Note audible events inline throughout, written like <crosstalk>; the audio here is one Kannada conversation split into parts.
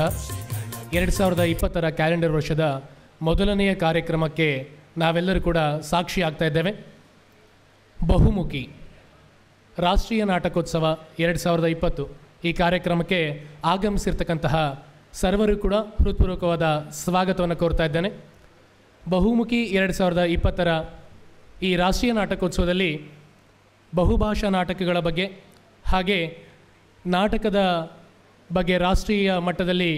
ಆಯೋಜಿಸಿದ ಎರಡು ಸಾವಿರದ ಇಪ್ಪತ್ತರ ಕ್ಯಾಲೆಂಡರ್ ವರ್ಷದ ಮೊದಲನೆಯ ಕಾರ್ಯಕ್ರಮಕ್ಕೆ ನಾವೆಲ್ಲರೂ ಕೂಡ ಸಾಕ್ಷಿ ಆಗ್ತಾ ಇದ್ದೇವೆ ಬಹುಮುಖಿ ರಾಷ್ಟ್ರೀಯ ನಾಟಕೋತ್ಸವ ಎರಡು ಸಾವಿರದ ಇಪ್ಪತ್ತು ಈ ಕಾರ್ಯಕ್ರಮಕ್ಕೆ ಆಗಮಿಸಿರ್ತಕ್ಕಂತಹ ಸರ್ವರು ಕೂಡ ಹೃತ್ಪೂರ್ವಕವಾದ ಸ್ವಾಗತವನ್ನು ಕೋರ್ತಾ ಇದ್ದೇನೆ ಬಹುಮುಖಿ ಎರಡು ಸಾವಿರದ ಇಪ್ಪತ್ತರ ಈ ರಾಷ್ಟ್ರೀಯ ನಾಟಕೋತ್ಸವದಲ್ಲಿ ಬಹುಭಾಷಾ ನಾಟಕಗಳ ಬಗ್ಗೆ ಹಾಗೆ ನಾಟಕದ ಬಗ್ಗೆ ರಾಷ್ಟ್ರೀಯ ಮಟ್ಟದಲ್ಲಿ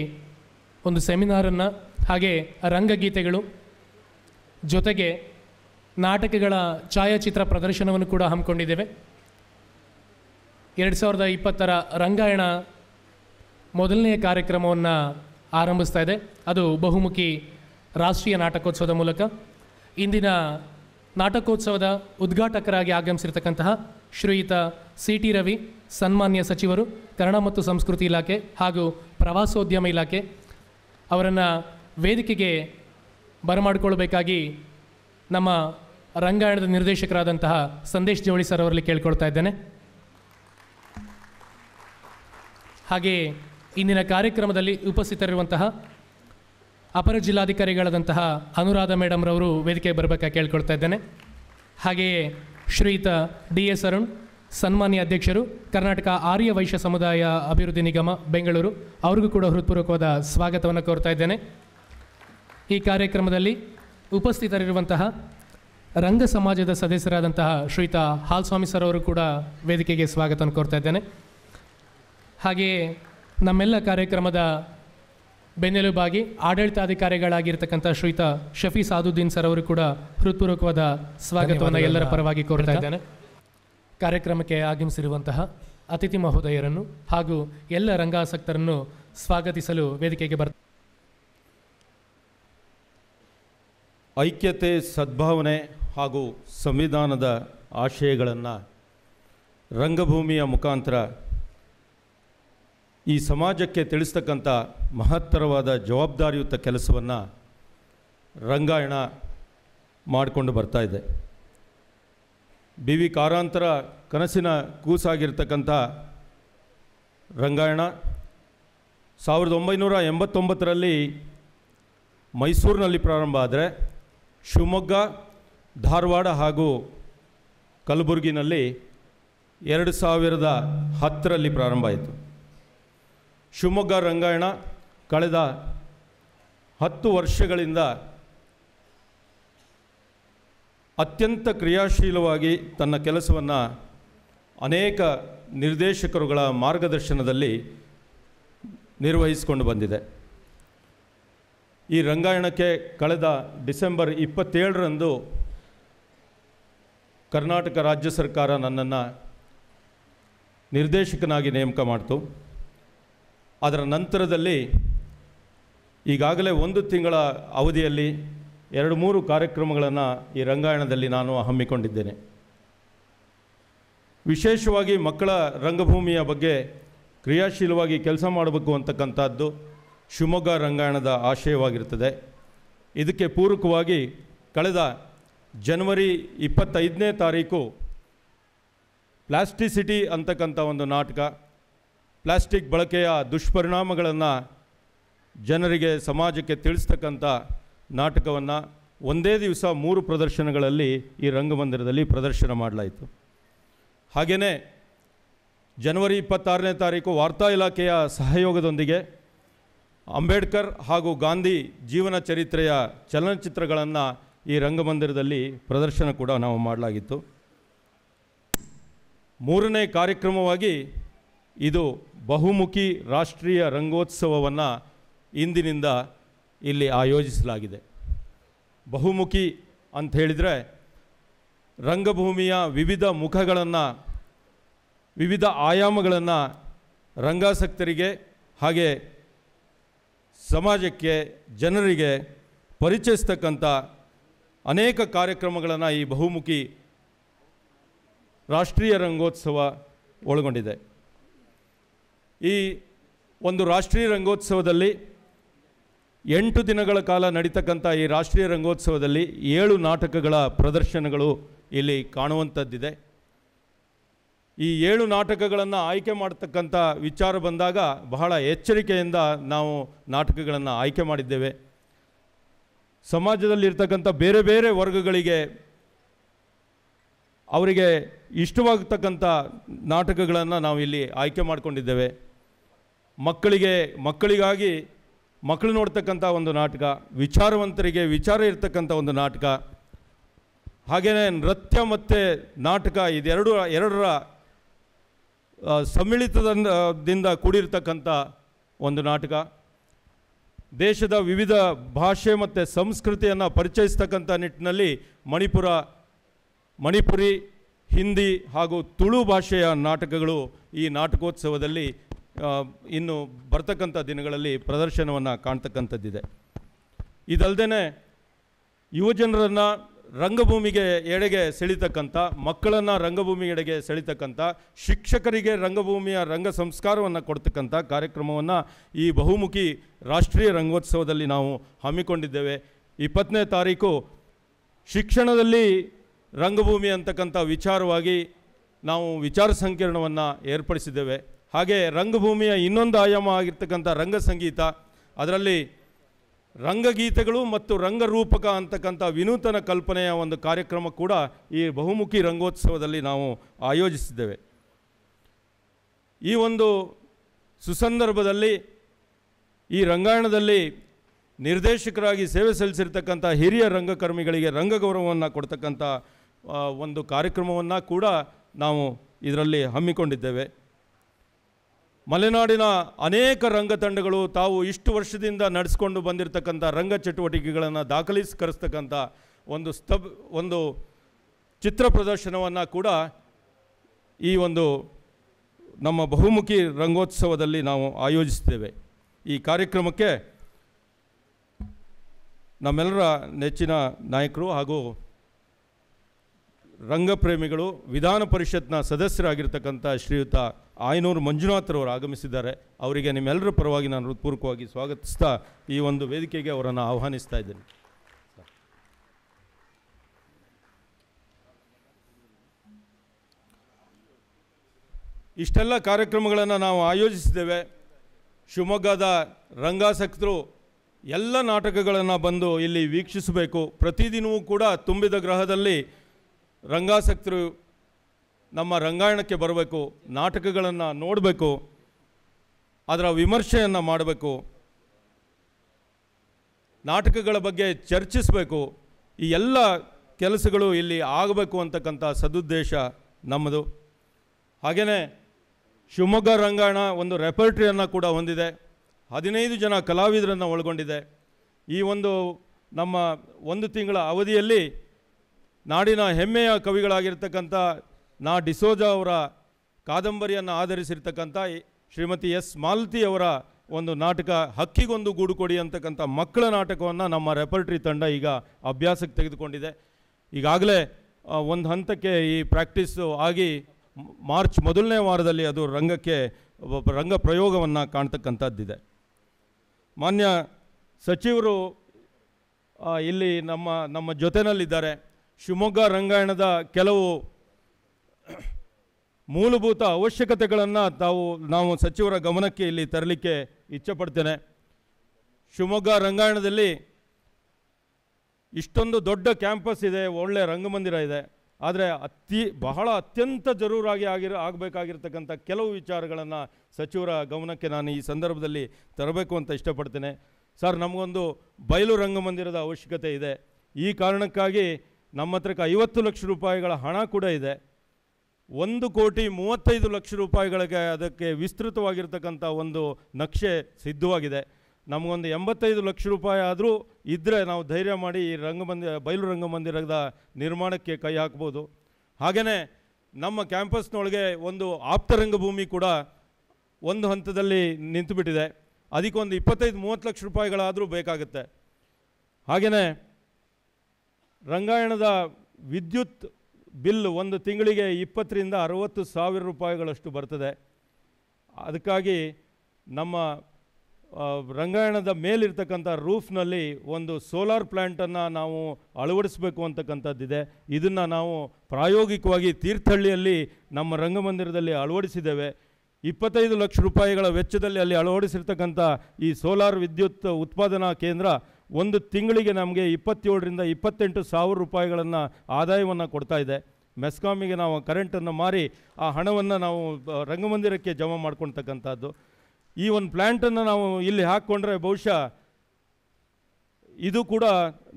ಒಂದು ಸೆಮಿನಾರನ್ನು ಹಾಗೆ ರಂಗಗೀತೆಗಳು ಜೊತೆಗೆ ನಾಟಕಗಳ ಛಾಯಾಚಿತ್ರ ಪ್ರದರ್ಶನವನ್ನು ಕೂಡ ಹಮ್ಮಿಕೊಂಡಿದ್ದೇವೆ ಎರಡು ಸಾವಿರದ ಇಪ್ಪತ್ತರ ರಂಗಾಯಣ ಮೊದಲನೆಯ ಕಾರ್ಯಕ್ರಮವನ್ನು ಆರಂಭಿಸ್ತಾ ಇದೆ ಅದು ಬಹುಮುಖಿ ರಾಷ್ಟ್ರೀಯ ನಾಟಕೋತ್ಸವದ ಮೂಲಕ ಇಂದಿನ ನಾಟಕೋತ್ಸವದ ಉದ್ಘಾಟಕರಾಗಿ ಆಗಮಿಸಿರ್ತಕ್ಕಂತಹ ಶ್ರೀಯುತ ಸಿ ಟಿ ರವಿ ಸನ್ಮಾನ್ಯ ಸಚಿವರು ಕನ್ನಡ ಮತ್ತು ಸಂಸ್ಕೃತಿ ಇಲಾಖೆ ಹಾಗೂ ಪ್ರವಾಸೋದ್ಯಮ ಇಲಾಖೆ ಅವರನ್ನು ವೇದಿಕೆಗೆ ಬರಮಾಡಿಕೊಳ್ಬೇಕಾಗಿ ನಮ್ಮ ರಂಗಾಯಣದ ನಿರ್ದೇಶಕರಾದಂತಹ ಸಂದೇಶ್ ಜವಳಿ ಸರ್ ಅವರಲ್ಲಿ ಕೇಳ್ಕೊಳ್ತಾ ಇದ್ದೇನೆ ಹಾಗೆಯೇ ಇಂದಿನ ಕಾರ್ಯಕ್ರಮದಲ್ಲಿ ಉಪಸ್ಥಿತರಿರುವಂತಹ ಅಪರ ಜಿಲ್ಲಾಧಿಕಾರಿಗಳಾದಂತಹ ಅನುರಾಧ ಮೇಡಮ್ರವರು ವೇದಿಕೆಗೆ ಬರಬೇಕಾಗಿ ಕೇಳ್ಕೊಳ್ತಾ ಇದ್ದೇನೆ ಹಾಗೆಯೇ ಶ್ರೀಯುತ ಡಿ ಎಸ್ ಅರುಣ್ ಸನ್ಮಾನ್ಯ ಅಧ್ಯಕ್ಷರು ಕರ್ನಾಟಕ ಆರ್ಯ ವೈಶ್ಯ ಸಮುದಾಯ ಅಭಿವೃದ್ಧಿ ನಿಗಮ ಬೆಂಗಳೂರು ಅವ್ರಿಗೂ ಕೂಡ ಹೃತ್ಪೂರ್ವಕವಾದ ಸ್ವಾಗತವನ್ನು ಕೋರ್ತಾ ಇದ್ದೇನೆ ಈ ಕಾರ್ಯಕ್ರಮದಲ್ಲಿ ಉಪಸ್ಥಿತರಿರುವಂತಹ ರಂಗ ಸಮಾಜದ ಸದಸ್ಯರಾದಂತಹ ಶ್ರೀತಾ ಹಾಲ್ಸ್ವಾಮಿ ಸರ್ ಅವರು ಕೂಡ ವೇದಿಕೆಗೆ ಸ್ವಾಗತವನ್ನು ಕೋರ್ತಾ ಇದ್ದೇನೆ ಹಾಗೆಯೇ ನಮ್ಮೆಲ್ಲ ಕಾರ್ಯಕ್ರಮದ ಬೆನ್ನೆಲುಬಾಗಿ ಆಡಳಿತಾಧಿಕಾರಿಗಳಾಗಿರ್ತಕ್ಕಂಥ ಶ್ರೀತಾ ಶಫಿ ಸಾದುದ್ದೀನ್ ಸರ್ ಅವರು ಕೂಡ ಹೃತ್ಪೂರ್ವಕವಾದ ಸ್ವಾಗತವನ್ನು ಎಲ್ಲರ ಪರವಾಗಿ ಕೋರ್ತಾ ಇದ್ದೇನೆ ಕಾರ್ಯಕ್ರಮಕ್ಕೆ ಆಗಮಿಸಿರುವಂತಹ ಅತಿಥಿ ಮಹೋದಯರನ್ನು ಹಾಗೂ ಎಲ್ಲ ರಂಗಾಸಕ್ತರನ್ನು ಸ್ವಾಗತಿಸಲು ವೇದಿಕೆಗೆ ಬರ್ತಾರೆ ಐಕ್ಯತೆ ಸದ್ಭಾವನೆ ಹಾಗೂ ಸಂವಿಧಾನದ ಆಶಯಗಳನ್ನು ರಂಗಭೂಮಿಯ ಮುಖಾಂತರ ಈ ಸಮಾಜಕ್ಕೆ ತಿಳಿಸ್ತಕ್ಕಂಥ ಮಹತ್ತರವಾದ ಜವಾಬ್ದಾರಿಯುತ ಕೆಲಸವನ್ನು ರಂಗಾಯಣ ಮಾಡಿಕೊಂಡು ಇದೆ ಬಿ ವಿ ಕಾರಾಂತರ ಕನಸಿನ ಕೂಸಾಗಿರ್ತಕ್ಕಂಥ ರಂಗಾಯಣ ಸಾವಿರದ ಒಂಬೈನೂರ ಎಂಬತ್ತೊಂಬತ್ತರಲ್ಲಿ ಮೈಸೂರಿನಲ್ಲಿ ಪ್ರಾರಂಭ ಆದರೆ ಶಿವಮೊಗ್ಗ ಧಾರವಾಡ ಹಾಗೂ ಕಲಬುರಗಿನಲ್ಲಿ ಎರಡು ಸಾವಿರದ ಹತ್ತರಲ್ಲಿ ಪ್ರಾರಂಭ ಆಯಿತು ಶಿವಮೊಗ್ಗ ರಂಗಾಯಣ ಕಳೆದ ಹತ್ತು ವರ್ಷಗಳಿಂದ ಅತ್ಯಂತ ಕ್ರಿಯಾಶೀಲವಾಗಿ ತನ್ನ ಕೆಲಸವನ್ನು ಅನೇಕ ನಿರ್ದೇಶಕರುಗಳ ಮಾರ್ಗದರ್ಶನದಲ್ಲಿ ನಿರ್ವಹಿಸಿಕೊಂಡು ಬಂದಿದೆ ಈ ರಂಗಾಯಣಕ್ಕೆ ಕಳೆದ ಡಿಸೆಂಬರ್ ಇಪ್ಪತ್ತೇಳರಂದು ಕರ್ನಾಟಕ ರಾಜ್ಯ ಸರ್ಕಾರ ನನ್ನನ್ನು ನಿರ್ದೇಶಕನಾಗಿ ನೇಮಕ ಮಾಡಿತು ಅದರ ನಂತರದಲ್ಲಿ ಈಗಾಗಲೇ ಒಂದು ತಿಂಗಳ ಅವಧಿಯಲ್ಲಿ ಎರಡು ಮೂರು ಕಾರ್ಯಕ್ರಮಗಳನ್ನು ಈ ರಂಗಾಯಣದಲ್ಲಿ ನಾನು ಹಮ್ಮಿಕೊಂಡಿದ್ದೇನೆ ವಿಶೇಷವಾಗಿ ಮಕ್ಕಳ ರಂಗಭೂಮಿಯ ಬಗ್ಗೆ ಕ್ರಿಯಾಶೀಲವಾಗಿ ಕೆಲಸ ಮಾಡಬೇಕು ಅಂತಕ್ಕಂಥದ್ದು ಶಿವಮೊಗ್ಗ ರಂಗಾಯಣದ ಆಶಯವಾಗಿರ್ತದೆ ಇದಕ್ಕೆ ಪೂರಕವಾಗಿ ಕಳೆದ ಜನವರಿ ಇಪ್ಪತ್ತೈದನೇ ತಾರೀಕು ಪ್ಲಾಸ್ಟಿಸಿಟಿ ಅಂತಕ್ಕಂಥ ಒಂದು ನಾಟಕ ಪ್ಲಾಸ್ಟಿಕ್ ಬಳಕೆಯ ದುಷ್ಪರಿಣಾಮಗಳನ್ನು ಜನರಿಗೆ ಸಮಾಜಕ್ಕೆ ತಿಳಿಸ್ತಕ್ಕಂಥ ನಾಟಕವನ್ನು ಒಂದೇ ದಿವಸ ಮೂರು ಪ್ರದರ್ಶನಗಳಲ್ಲಿ ಈ ರಂಗಮಂದಿರದಲ್ಲಿ ಪ್ರದರ್ಶನ ಮಾಡಲಾಯಿತು ಹಾಗೆಯೇ ಜನವರಿ ಇಪ್ಪತ್ತಾರನೇ ತಾರೀಕು ವಾರ್ತಾ ಇಲಾಖೆಯ ಸಹಯೋಗದೊಂದಿಗೆ ಅಂಬೇಡ್ಕರ್ ಹಾಗೂ ಗಾಂಧಿ ಜೀವನ ಚರಿತ್ರೆಯ ಚಲನಚಿತ್ರಗಳನ್ನು ಈ ರಂಗಮಂದಿರದಲ್ಲಿ ಪ್ರದರ್ಶನ ಕೂಡ ನಾವು ಮಾಡಲಾಗಿತ್ತು ಮೂರನೇ ಕಾರ್ಯಕ್ರಮವಾಗಿ ಇದು ಬಹುಮುಖಿ ರಾಷ್ಟ್ರೀಯ ರಂಗೋತ್ಸವವನ್ನು ಇಂದಿನಿಂದ ಇಲ್ಲಿ ಆಯೋಜಿಸಲಾಗಿದೆ ಬಹುಮುಖಿ ಅಂತ ಹೇಳಿದರೆ ರಂಗಭೂಮಿಯ ವಿವಿಧ ಮುಖಗಳನ್ನು ವಿವಿಧ ಆಯಾಮಗಳನ್ನು ರಂಗಾಸಕ್ತರಿಗೆ ಹಾಗೆ ಸಮಾಜಕ್ಕೆ ಜನರಿಗೆ ಪರಿಚಯಿಸ್ತಕ್ಕಂಥ ಅನೇಕ ಕಾರ್ಯಕ್ರಮಗಳನ್ನು ಈ ಬಹುಮುಖಿ ರಾಷ್ಟ್ರೀಯ ರಂಗೋತ್ಸವ ಒಳಗೊಂಡಿದೆ ಈ ಒಂದು ರಾಷ್ಟ್ರೀಯ ರಂಗೋತ್ಸವದಲ್ಲಿ ಎಂಟು ದಿನಗಳ ಕಾಲ ನಡೀತಕ್ಕಂಥ ಈ ರಾಷ್ಟ್ರೀಯ ರಂಗೋತ್ಸವದಲ್ಲಿ ಏಳು ನಾಟಕಗಳ ಪ್ರದರ್ಶನಗಳು ಇಲ್ಲಿ ಕಾಣುವಂಥದ್ದಿದೆ ಈ ಏಳು ನಾಟಕಗಳನ್ನು ಆಯ್ಕೆ ಮಾಡತಕ್ಕಂಥ ವಿಚಾರ ಬಂದಾಗ ಬಹಳ ಎಚ್ಚರಿಕೆಯಿಂದ ನಾವು ನಾಟಕಗಳನ್ನು ಆಯ್ಕೆ ಮಾಡಿದ್ದೇವೆ ಸಮಾಜದಲ್ಲಿರ್ತಕ್ಕಂಥ ಬೇರೆ ಬೇರೆ ವರ್ಗಗಳಿಗೆ ಅವರಿಗೆ ಇಷ್ಟವಾಗತಕ್ಕಂಥ ನಾಟಕಗಳನ್ನು ನಾವು ಇಲ್ಲಿ ಆಯ್ಕೆ ಮಾಡಿಕೊಂಡಿದ್ದೇವೆ ಮಕ್ಕಳಿಗೆ ಮಕ್ಕಳಿಗಾಗಿ ಮಕ್ಕಳು ನೋಡ್ತಕ್ಕಂಥ ಒಂದು ನಾಟಕ ವಿಚಾರವಂತರಿಗೆ ವಿಚಾರ ಇರ್ತಕ್ಕಂಥ ಒಂದು ನಾಟಕ ಹಾಗೆಯೇ ನೃತ್ಯ ಮತ್ತು ನಾಟಕ ಇದೆರಡು ಎರಡರ ಸಮ್ಮಿಳಿತದಿಂದ ಕೂಡಿರ್ತಕ್ಕಂಥ ಒಂದು ನಾಟಕ ದೇಶದ ವಿವಿಧ ಭಾಷೆ ಮತ್ತು ಸಂಸ್ಕೃತಿಯನ್ನು ಪರಿಚಯಿಸ್ತಕ್ಕಂಥ ನಿಟ್ಟಿನಲ್ಲಿ ಮಣಿಪುರ ಮಣಿಪುರಿ ಹಿಂದಿ ಹಾಗೂ ತುಳು ಭಾಷೆಯ ನಾಟಕಗಳು ಈ ನಾಟಕೋತ್ಸವದಲ್ಲಿ ಇನ್ನು ಬರ್ತಕ್ಕಂಥ ದಿನಗಳಲ್ಲಿ ಪ್ರದರ್ಶನವನ್ನು ಕಾಣ್ತಕ್ಕಂಥದ್ದಿದೆ ಇದಲ್ಲದೆ ಯುವಜನರನ್ನು ರಂಗಭೂಮಿಗೆ ಎಡೆಗೆ ಸೆಳಿತಕ್ಕಂಥ ಮಕ್ಕಳನ್ನು ರಂಗಭೂಮಿ ಎಡೆಗೆ ಸೆಳಿತಕ್ಕಂಥ ಶಿಕ್ಷಕರಿಗೆ ರಂಗಭೂಮಿಯ ರಂಗ ಸಂಸ್ಕಾರವನ್ನು ಕೊಡ್ತಕ್ಕಂಥ ಕಾರ್ಯಕ್ರಮವನ್ನು ಈ ಬಹುಮುಖಿ ರಾಷ್ಟ್ರೀಯ ರಂಗೋತ್ಸವದಲ್ಲಿ ನಾವು ಹಮ್ಮಿಕೊಂಡಿದ್ದೇವೆ ಇಪ್ಪತ್ತನೇ ತಾರೀಕು ಶಿಕ್ಷಣದಲ್ಲಿ ರಂಗಭೂಮಿ ಅಂತಕ್ಕಂಥ ವಿಚಾರವಾಗಿ ನಾವು ವಿಚಾರ ಸಂಕಿರಣವನ್ನು ಏರ್ಪಡಿಸಿದ್ದೇವೆ ಹಾಗೆ ರಂಗಭೂಮಿಯ ಇನ್ನೊಂದು ಆಯಾಮ ಆಗಿರ್ತಕ್ಕಂಥ ರಂಗ ಸಂಗೀತ ಅದರಲ್ಲಿ ರಂಗಗೀತೆಗಳು ಮತ್ತು ರಂಗರೂಪಕ ಅಂತಕ್ಕಂಥ ವಿನೂತನ ಕಲ್ಪನೆಯ ಒಂದು ಕಾರ್ಯಕ್ರಮ ಕೂಡ ಈ ಬಹುಮುಖಿ ರಂಗೋತ್ಸವದಲ್ಲಿ ನಾವು ಆಯೋಜಿಸಿದ್ದೇವೆ ಈ ಒಂದು ಸುಸಂದರ್ಭದಲ್ಲಿ ಈ ರಂಗಾಯಣದಲ್ಲಿ ನಿರ್ದೇಶಕರಾಗಿ ಸೇವೆ ಸಲ್ಲಿಸಿರ್ತಕ್ಕಂಥ ಹಿರಿಯ ರಂಗಕರ್ಮಿಗಳಿಗೆ ರಂಗಗೌರವವನ್ನು ಕೊಡ್ತಕ್ಕಂಥ ಒಂದು ಕಾರ್ಯಕ್ರಮವನ್ನು ಕೂಡ ನಾವು ಇದರಲ್ಲಿ ಹಮ್ಮಿಕೊಂಡಿದ್ದೇವೆ ಮಲೆನಾಡಿನ ಅನೇಕ ರಂಗ ತಂಡಗಳು ತಾವು ಇಷ್ಟು ವರ್ಷದಿಂದ ನಡೆಸ್ಕೊಂಡು ಬಂದಿರತಕ್ಕಂಥ ರಂಗ ಚಟುವಟಿಕೆಗಳನ್ನು ದಾಖಲಿಸ್ಕರಿಸ್ತಕ್ಕಂಥ ಒಂದು ಸ್ತಬ್ ಒಂದು ಚಿತ್ರ ಪ್ರದರ್ಶನವನ್ನು ಕೂಡ ಈ ಒಂದು ನಮ್ಮ ಬಹುಮುಖಿ ರಂಗೋತ್ಸವದಲ್ಲಿ ನಾವು ಆಯೋಜಿಸ್ತೇವೆ ಈ ಕಾರ್ಯಕ್ರಮಕ್ಕೆ ನಮ್ಮೆಲ್ಲರ ನೆಚ್ಚಿನ ನಾಯಕರು ಹಾಗೂ ರಂಗಪ್ರೇಮಿಗಳು ವಿಧಾನ ಪರಿಷತ್ನ ಸದಸ್ಯರಾಗಿರ್ತಕ್ಕಂಥ ಶ್ರೀಯುತ ಆಯನೂರು ಮಂಜುನಾಥ್ರವರು ಆಗಮಿಸಿದ್ದಾರೆ ಅವರಿಗೆ ನಿಮ್ಮೆಲ್ಲರ ಪರವಾಗಿ ನಾನು ಹೃತ್ಪೂರ್ವಕವಾಗಿ ಸ್ವಾಗತಿಸ್ತಾ ಈ ಒಂದು ವೇದಿಕೆಗೆ ಅವರನ್ನು ಆಹ್ವಾನಿಸ್ತಾ ಇದ್ದೇನೆ ಇಷ್ಟೆಲ್ಲ ಕಾರ್ಯಕ್ರಮಗಳನ್ನು ನಾವು ಆಯೋಜಿಸಿದ್ದೇವೆ ಶಿವಮೊಗ್ಗದ ರಂಗಾಸಕ್ತರು ಎಲ್ಲ ನಾಟಕಗಳನ್ನು ಬಂದು ಇಲ್ಲಿ ವೀಕ್ಷಿಸಬೇಕು ಪ್ರತಿದಿನವೂ ಕೂಡ ತುಂಬಿದ ಗ್ರಹದಲ್ಲಿ ರಂಗಾಸಕ್ತರು ನಮ್ಮ ರಂಗಾಯಣಕ್ಕೆ ಬರಬೇಕು ನಾಟಕಗಳನ್ನು ನೋಡಬೇಕು ಅದರ ವಿಮರ್ಶೆಯನ್ನು ಮಾಡಬೇಕು ನಾಟಕಗಳ ಬಗ್ಗೆ ಚರ್ಚಿಸಬೇಕು ಈ ಎಲ್ಲ ಕೆಲಸಗಳು ಇಲ್ಲಿ ಆಗಬೇಕು ಅಂತಕ್ಕಂಥ ಸದುದ್ದೇಶ ನಮ್ಮದು ಹಾಗೆಯೇ ಶಿವಮೊಗ್ಗ ರಂಗಾಯಣ ಒಂದು ರೆಪರ್ಟ್ರಿಯನ್ನು ಕೂಡ ಹೊಂದಿದೆ ಹದಿನೈದು ಜನ ಕಲಾವಿದರನ್ನು ಒಳಗೊಂಡಿದೆ ಈ ಒಂದು ನಮ್ಮ ಒಂದು ತಿಂಗಳ ಅವಧಿಯಲ್ಲಿ ನಾಡಿನ ಹೆಮ್ಮೆಯ ಕವಿಗಳಾಗಿರ್ತಕ್ಕಂಥ ನಾ ಡಿಸೋಜ ಅವರ ಕಾದಂಬರಿಯನ್ನು ಆಧರಿಸಿರ್ತಕ್ಕಂಥ ಶ್ರೀಮತಿ ಎಸ್ ಮಾಲತಿ ಅವರ ಒಂದು ನಾಟಕ ಹಕ್ಕಿಗೊಂದು ಗೂಡು ಕೊಡಿ ಅಂತಕ್ಕಂಥ ಮಕ್ಕಳ ನಾಟಕವನ್ನು ನಮ್ಮ ರೆಪರ್ಟ್ರಿ ತಂಡ ಈಗ ಅಭ್ಯಾಸಕ್ಕೆ ತೆಗೆದುಕೊಂಡಿದೆ ಈಗಾಗಲೇ ಒಂದು ಹಂತಕ್ಕೆ ಈ ಪ್ರಾಕ್ಟೀಸು ಆಗಿ ಮಾರ್ಚ್ ಮೊದಲನೇ ವಾರದಲ್ಲಿ ಅದು ರಂಗಕ್ಕೆ ರಂಗ ಪ್ರಯೋಗವನ್ನು ಕಾಣ್ತಕ್ಕಂಥದ್ದಿದೆ ಮಾನ್ಯ ಸಚಿವರು ಇಲ್ಲಿ ನಮ್ಮ ನಮ್ಮ ಜೊತೆಯಲ್ಲಿದ್ದಾರೆ ಶಿವಮೊಗ್ಗ ರಂಗಾಯಣದ ಕೆಲವು ಮೂಲಭೂತ ಅವಶ್ಯಕತೆಗಳನ್ನು ತಾವು ನಾವು ಸಚಿವರ ಗಮನಕ್ಕೆ ಇಲ್ಲಿ ತರಲಿಕ್ಕೆ ಇಚ್ಛಪಡ್ತೇನೆ ಶಿವಮೊಗ್ಗ ರಂಗಾಯಣದಲ್ಲಿ ಇಷ್ಟೊಂದು ದೊಡ್ಡ ಕ್ಯಾಂಪಸ್ ಇದೆ ಒಳ್ಳೆಯ ರಂಗಮಂದಿರ ಇದೆ ಆದರೆ ಅತಿ ಬಹಳ ಅತ್ಯಂತ ಜರೂರಾಗಿ ಆಗಿರೋ ಆಗಬೇಕಾಗಿರ್ತಕ್ಕಂಥ ಕೆಲವು ವಿಚಾರಗಳನ್ನು ಸಚಿವರ ಗಮನಕ್ಕೆ ನಾನು ಈ ಸಂದರ್ಭದಲ್ಲಿ ತರಬೇಕು ಅಂತ ಇಷ್ಟಪಡ್ತೇನೆ ಸರ್ ನಮಗೊಂದು ಬಯಲು ರಂಗಮಂದಿರದ ಅವಶ್ಯಕತೆ ಇದೆ ಈ ಕಾರಣಕ್ಕಾಗಿ ನಮ್ಮ ಹತ್ರಕ್ಕೆ ಐವತ್ತು ಲಕ್ಷ ರೂಪಾಯಿಗಳ ಹಣ ಕೂಡ ಇದೆ ಒಂದು ಕೋಟಿ ಮೂವತ್ತೈದು ಲಕ್ಷ ರೂಪಾಯಿಗಳಿಗೆ ಅದಕ್ಕೆ ವಿಸ್ತೃತವಾಗಿರ್ತಕ್ಕಂಥ ಒಂದು ನಕ್ಷೆ ಸಿದ್ಧವಾಗಿದೆ ನಮಗೊಂದು ಎಂಬತ್ತೈದು ಲಕ್ಷ ರೂಪಾಯಿ ಆದರೂ ಇದ್ದರೆ ನಾವು ಧೈರ್ಯ ಮಾಡಿ ಈ ರಂಗಮಂದಿರ ಬಯಲು ರಂಗಮಂದಿರದ ನಿರ್ಮಾಣಕ್ಕೆ ಕೈ ಹಾಕ್ಬೋದು ಹಾಗೆಯೇ ನಮ್ಮ ಕ್ಯಾಂಪಸ್ನೊಳಗೆ ಒಂದು ಆಪ್ತರಂಗಭೂಮಿ ಕೂಡ ಒಂದು ಹಂತದಲ್ಲಿ ನಿಂತುಬಿಟ್ಟಿದೆ ಅದಕ್ಕೊಂದು ಇಪ್ಪತ್ತೈದು ಮೂವತ್ತು ಲಕ್ಷ ರೂಪಾಯಿಗಳಾದರೂ ಬೇಕಾಗುತ್ತೆ ಹಾಗೆಯೇ ರಂಗಾಯಣದ ವಿದ್ಯುತ್ ಬಿಲ್ ಒಂದು ತಿಂಗಳಿಗೆ ಇಪ್ಪತ್ತರಿಂದ ಅರುವತ್ತು ಸಾವಿರ ರೂಪಾಯಿಗಳಷ್ಟು ಬರ್ತದೆ ಅದಕ್ಕಾಗಿ ನಮ್ಮ ರಂಗಾಯಣದ ಮೇಲಿರ್ತಕ್ಕಂಥ ರೂಫ್ನಲ್ಲಿ ಒಂದು ಸೋಲಾರ್ ಪ್ಲ್ಯಾಂಟನ್ನು ನಾವು ಅಳವಡಿಸಬೇಕು ಅಂತಕ್ಕಂಥದ್ದಿದೆ ಇದನ್ನು ನಾವು ಪ್ರಾಯೋಗಿಕವಾಗಿ ತೀರ್ಥಹಳ್ಳಿಯಲ್ಲಿ ನಮ್ಮ ರಂಗಮಂದಿರದಲ್ಲಿ ಅಳವಡಿಸಿದ್ದೇವೆ ಇಪ್ಪತ್ತೈದು ಲಕ್ಷ ರೂಪಾಯಿಗಳ ವೆಚ್ಚದಲ್ಲಿ ಅಲ್ಲಿ ಅಳವಡಿಸಿರ್ತಕ್ಕಂಥ ಈ ಸೋಲಾರ್ ವಿದ್ಯುತ್ ಉತ್ಪಾದನಾ ಕೇಂದ್ರ ಒಂದು ತಿಂಗಳಿಗೆ ನಮಗೆ ಇಪ್ಪತ್ತೇಳರಿಂದ ಇಪ್ಪತ್ತೆಂಟು ಸಾವಿರ ರೂಪಾಯಿಗಳನ್ನು ಆದಾಯವನ್ನು ಕೊಡ್ತಾ ಇದೆ ಮೆಸ್ಕಾಮಿಗೆ ನಾವು ಕರೆಂಟನ್ನು ಮಾರಿ ಆ ಹಣವನ್ನು ನಾವು ರಂಗಮಂದಿರಕ್ಕೆ ಜಮಾ ಮಾಡ್ಕೊಳ್ತಕ್ಕಂಥದ್ದು ಈ ಒಂದು ಪ್ಲ್ಯಾಂಟನ್ನು ನಾವು ಇಲ್ಲಿ ಹಾಕ್ಕೊಂಡ್ರೆ ಬಹುಶಃ ಇದು ಕೂಡ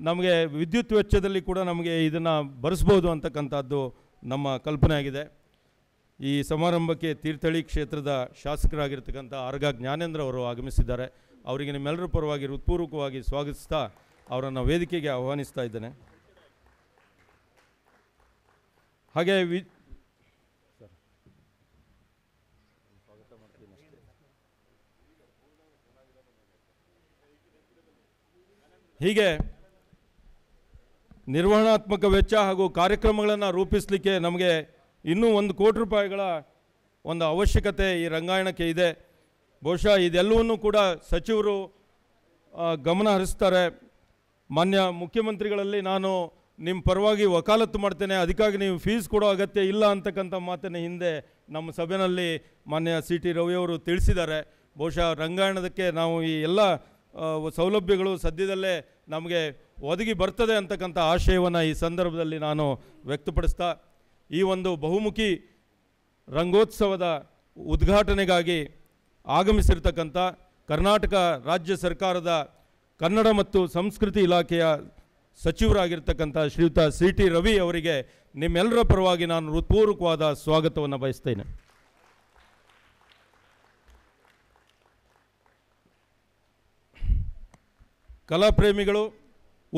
ನಮಗೆ ವಿದ್ಯುತ್ ವೆಚ್ಚದಲ್ಲಿ ಕೂಡ ನಮಗೆ ಇದನ್ನು ಬರೆಸ್ಬೋದು ಅಂತಕ್ಕಂಥದ್ದು ನಮ್ಮ ಕಲ್ಪನೆ ಆಗಿದೆ ಈ ಸಮಾರಂಭಕ್ಕೆ ತೀರ್ಥಹಳ್ಳಿ ಕ್ಷೇತ್ರದ ಶಾಸಕರಾಗಿರ್ತಕ್ಕಂಥ ಆರ್ಗ ಜ್ಞಾನೇಂದ್ರ ಅವರು ಆಗಮಿಸಿದ್ದಾರೆ ಅವರಿಗೆ ನಿಮ್ಮೆಲ್ಲರ ಪರವಾಗಿ ಹೃತ್ಪೂರ್ವಕವಾಗಿ ಸ್ವಾಗತಿಸ್ತಾ ಅವರನ್ನು ವೇದಿಕೆಗೆ ಆಹ್ವಾನಿಸ್ತಾ ಇದ್ದೇನೆ ಹಾಗೆ ವಿ ಹೀಗೆ ನಿರ್ವಹಣಾತ್ಮಕ ವೆಚ್ಚ ಹಾಗೂ ಕಾರ್ಯಕ್ರಮಗಳನ್ನು ರೂಪಿಸಲಿಕ್ಕೆ ನಮಗೆ ಇನ್ನೂ ಒಂದು ಕೋಟಿ ರೂಪಾಯಿಗಳ ಒಂದು ಅವಶ್ಯಕತೆ ಈ ರಂಗಾಯಣಕ್ಕೆ ಇದೆ ಬಹುಶಃ ಇದೆಲ್ಲವನ್ನೂ ಕೂಡ ಸಚಿವರು ಗಮನ ಹರಿಸ್ತಾರೆ ಮಾನ್ಯ ಮುಖ್ಯಮಂತ್ರಿಗಳಲ್ಲಿ ನಾನು ನಿಮ್ಮ ಪರವಾಗಿ ವಕಾಲತ್ತು ಮಾಡ್ತೇನೆ ಅದಕ್ಕಾಗಿ ನೀವು ಫೀಸ್ ಕೊಡೋ ಅಗತ್ಯ ಇಲ್ಲ ಅಂತಕ್ಕಂಥ ಮಾತಿನ ಹಿಂದೆ ನಮ್ಮ ಸಭೆಯಲ್ಲಿ ಮಾನ್ಯ ಸಿ ಟಿ ರವಿಯವರು ತಿಳಿಸಿದ್ದಾರೆ ಬಹುಶಃ ರಂಗಾಯಣದಕ್ಕೆ ನಾವು ಈ ಎಲ್ಲ ಸೌಲಭ್ಯಗಳು ಸದ್ಯದಲ್ಲೇ ನಮಗೆ ಒದಗಿ ಬರ್ತದೆ ಅಂತಕ್ಕಂಥ ಆಶಯವನ್ನು ಈ ಸಂದರ್ಭದಲ್ಲಿ ನಾನು ವ್ಯಕ್ತಪಡಿಸ್ತಾ ಈ ಒಂದು ಬಹುಮುಖಿ ರಂಗೋತ್ಸವದ ಉದ್ಘಾಟನೆಗಾಗಿ ಆಗಮಿಸಿರ್ತಕ್ಕಂಥ ಕರ್ನಾಟಕ ರಾಜ್ಯ ಸರ್ಕಾರದ ಕನ್ನಡ ಮತ್ತು ಸಂಸ್ಕೃತಿ ಇಲಾಖೆಯ ಸಚಿವರಾಗಿರ್ತಕ್ಕಂಥ ಶ್ರೀಯುತ ಸಿ ಟಿ ರವಿ ಅವರಿಗೆ ನಿಮ್ಮೆಲ್ಲರ ಪರವಾಗಿ ನಾನು ಹೃತ್ಪೂರ್ವಕವಾದ ಸ್ವಾಗತವನ್ನು ಬಯಸ್ತೇನೆ ಕಲಾಪ್ರೇಮಿಗಳು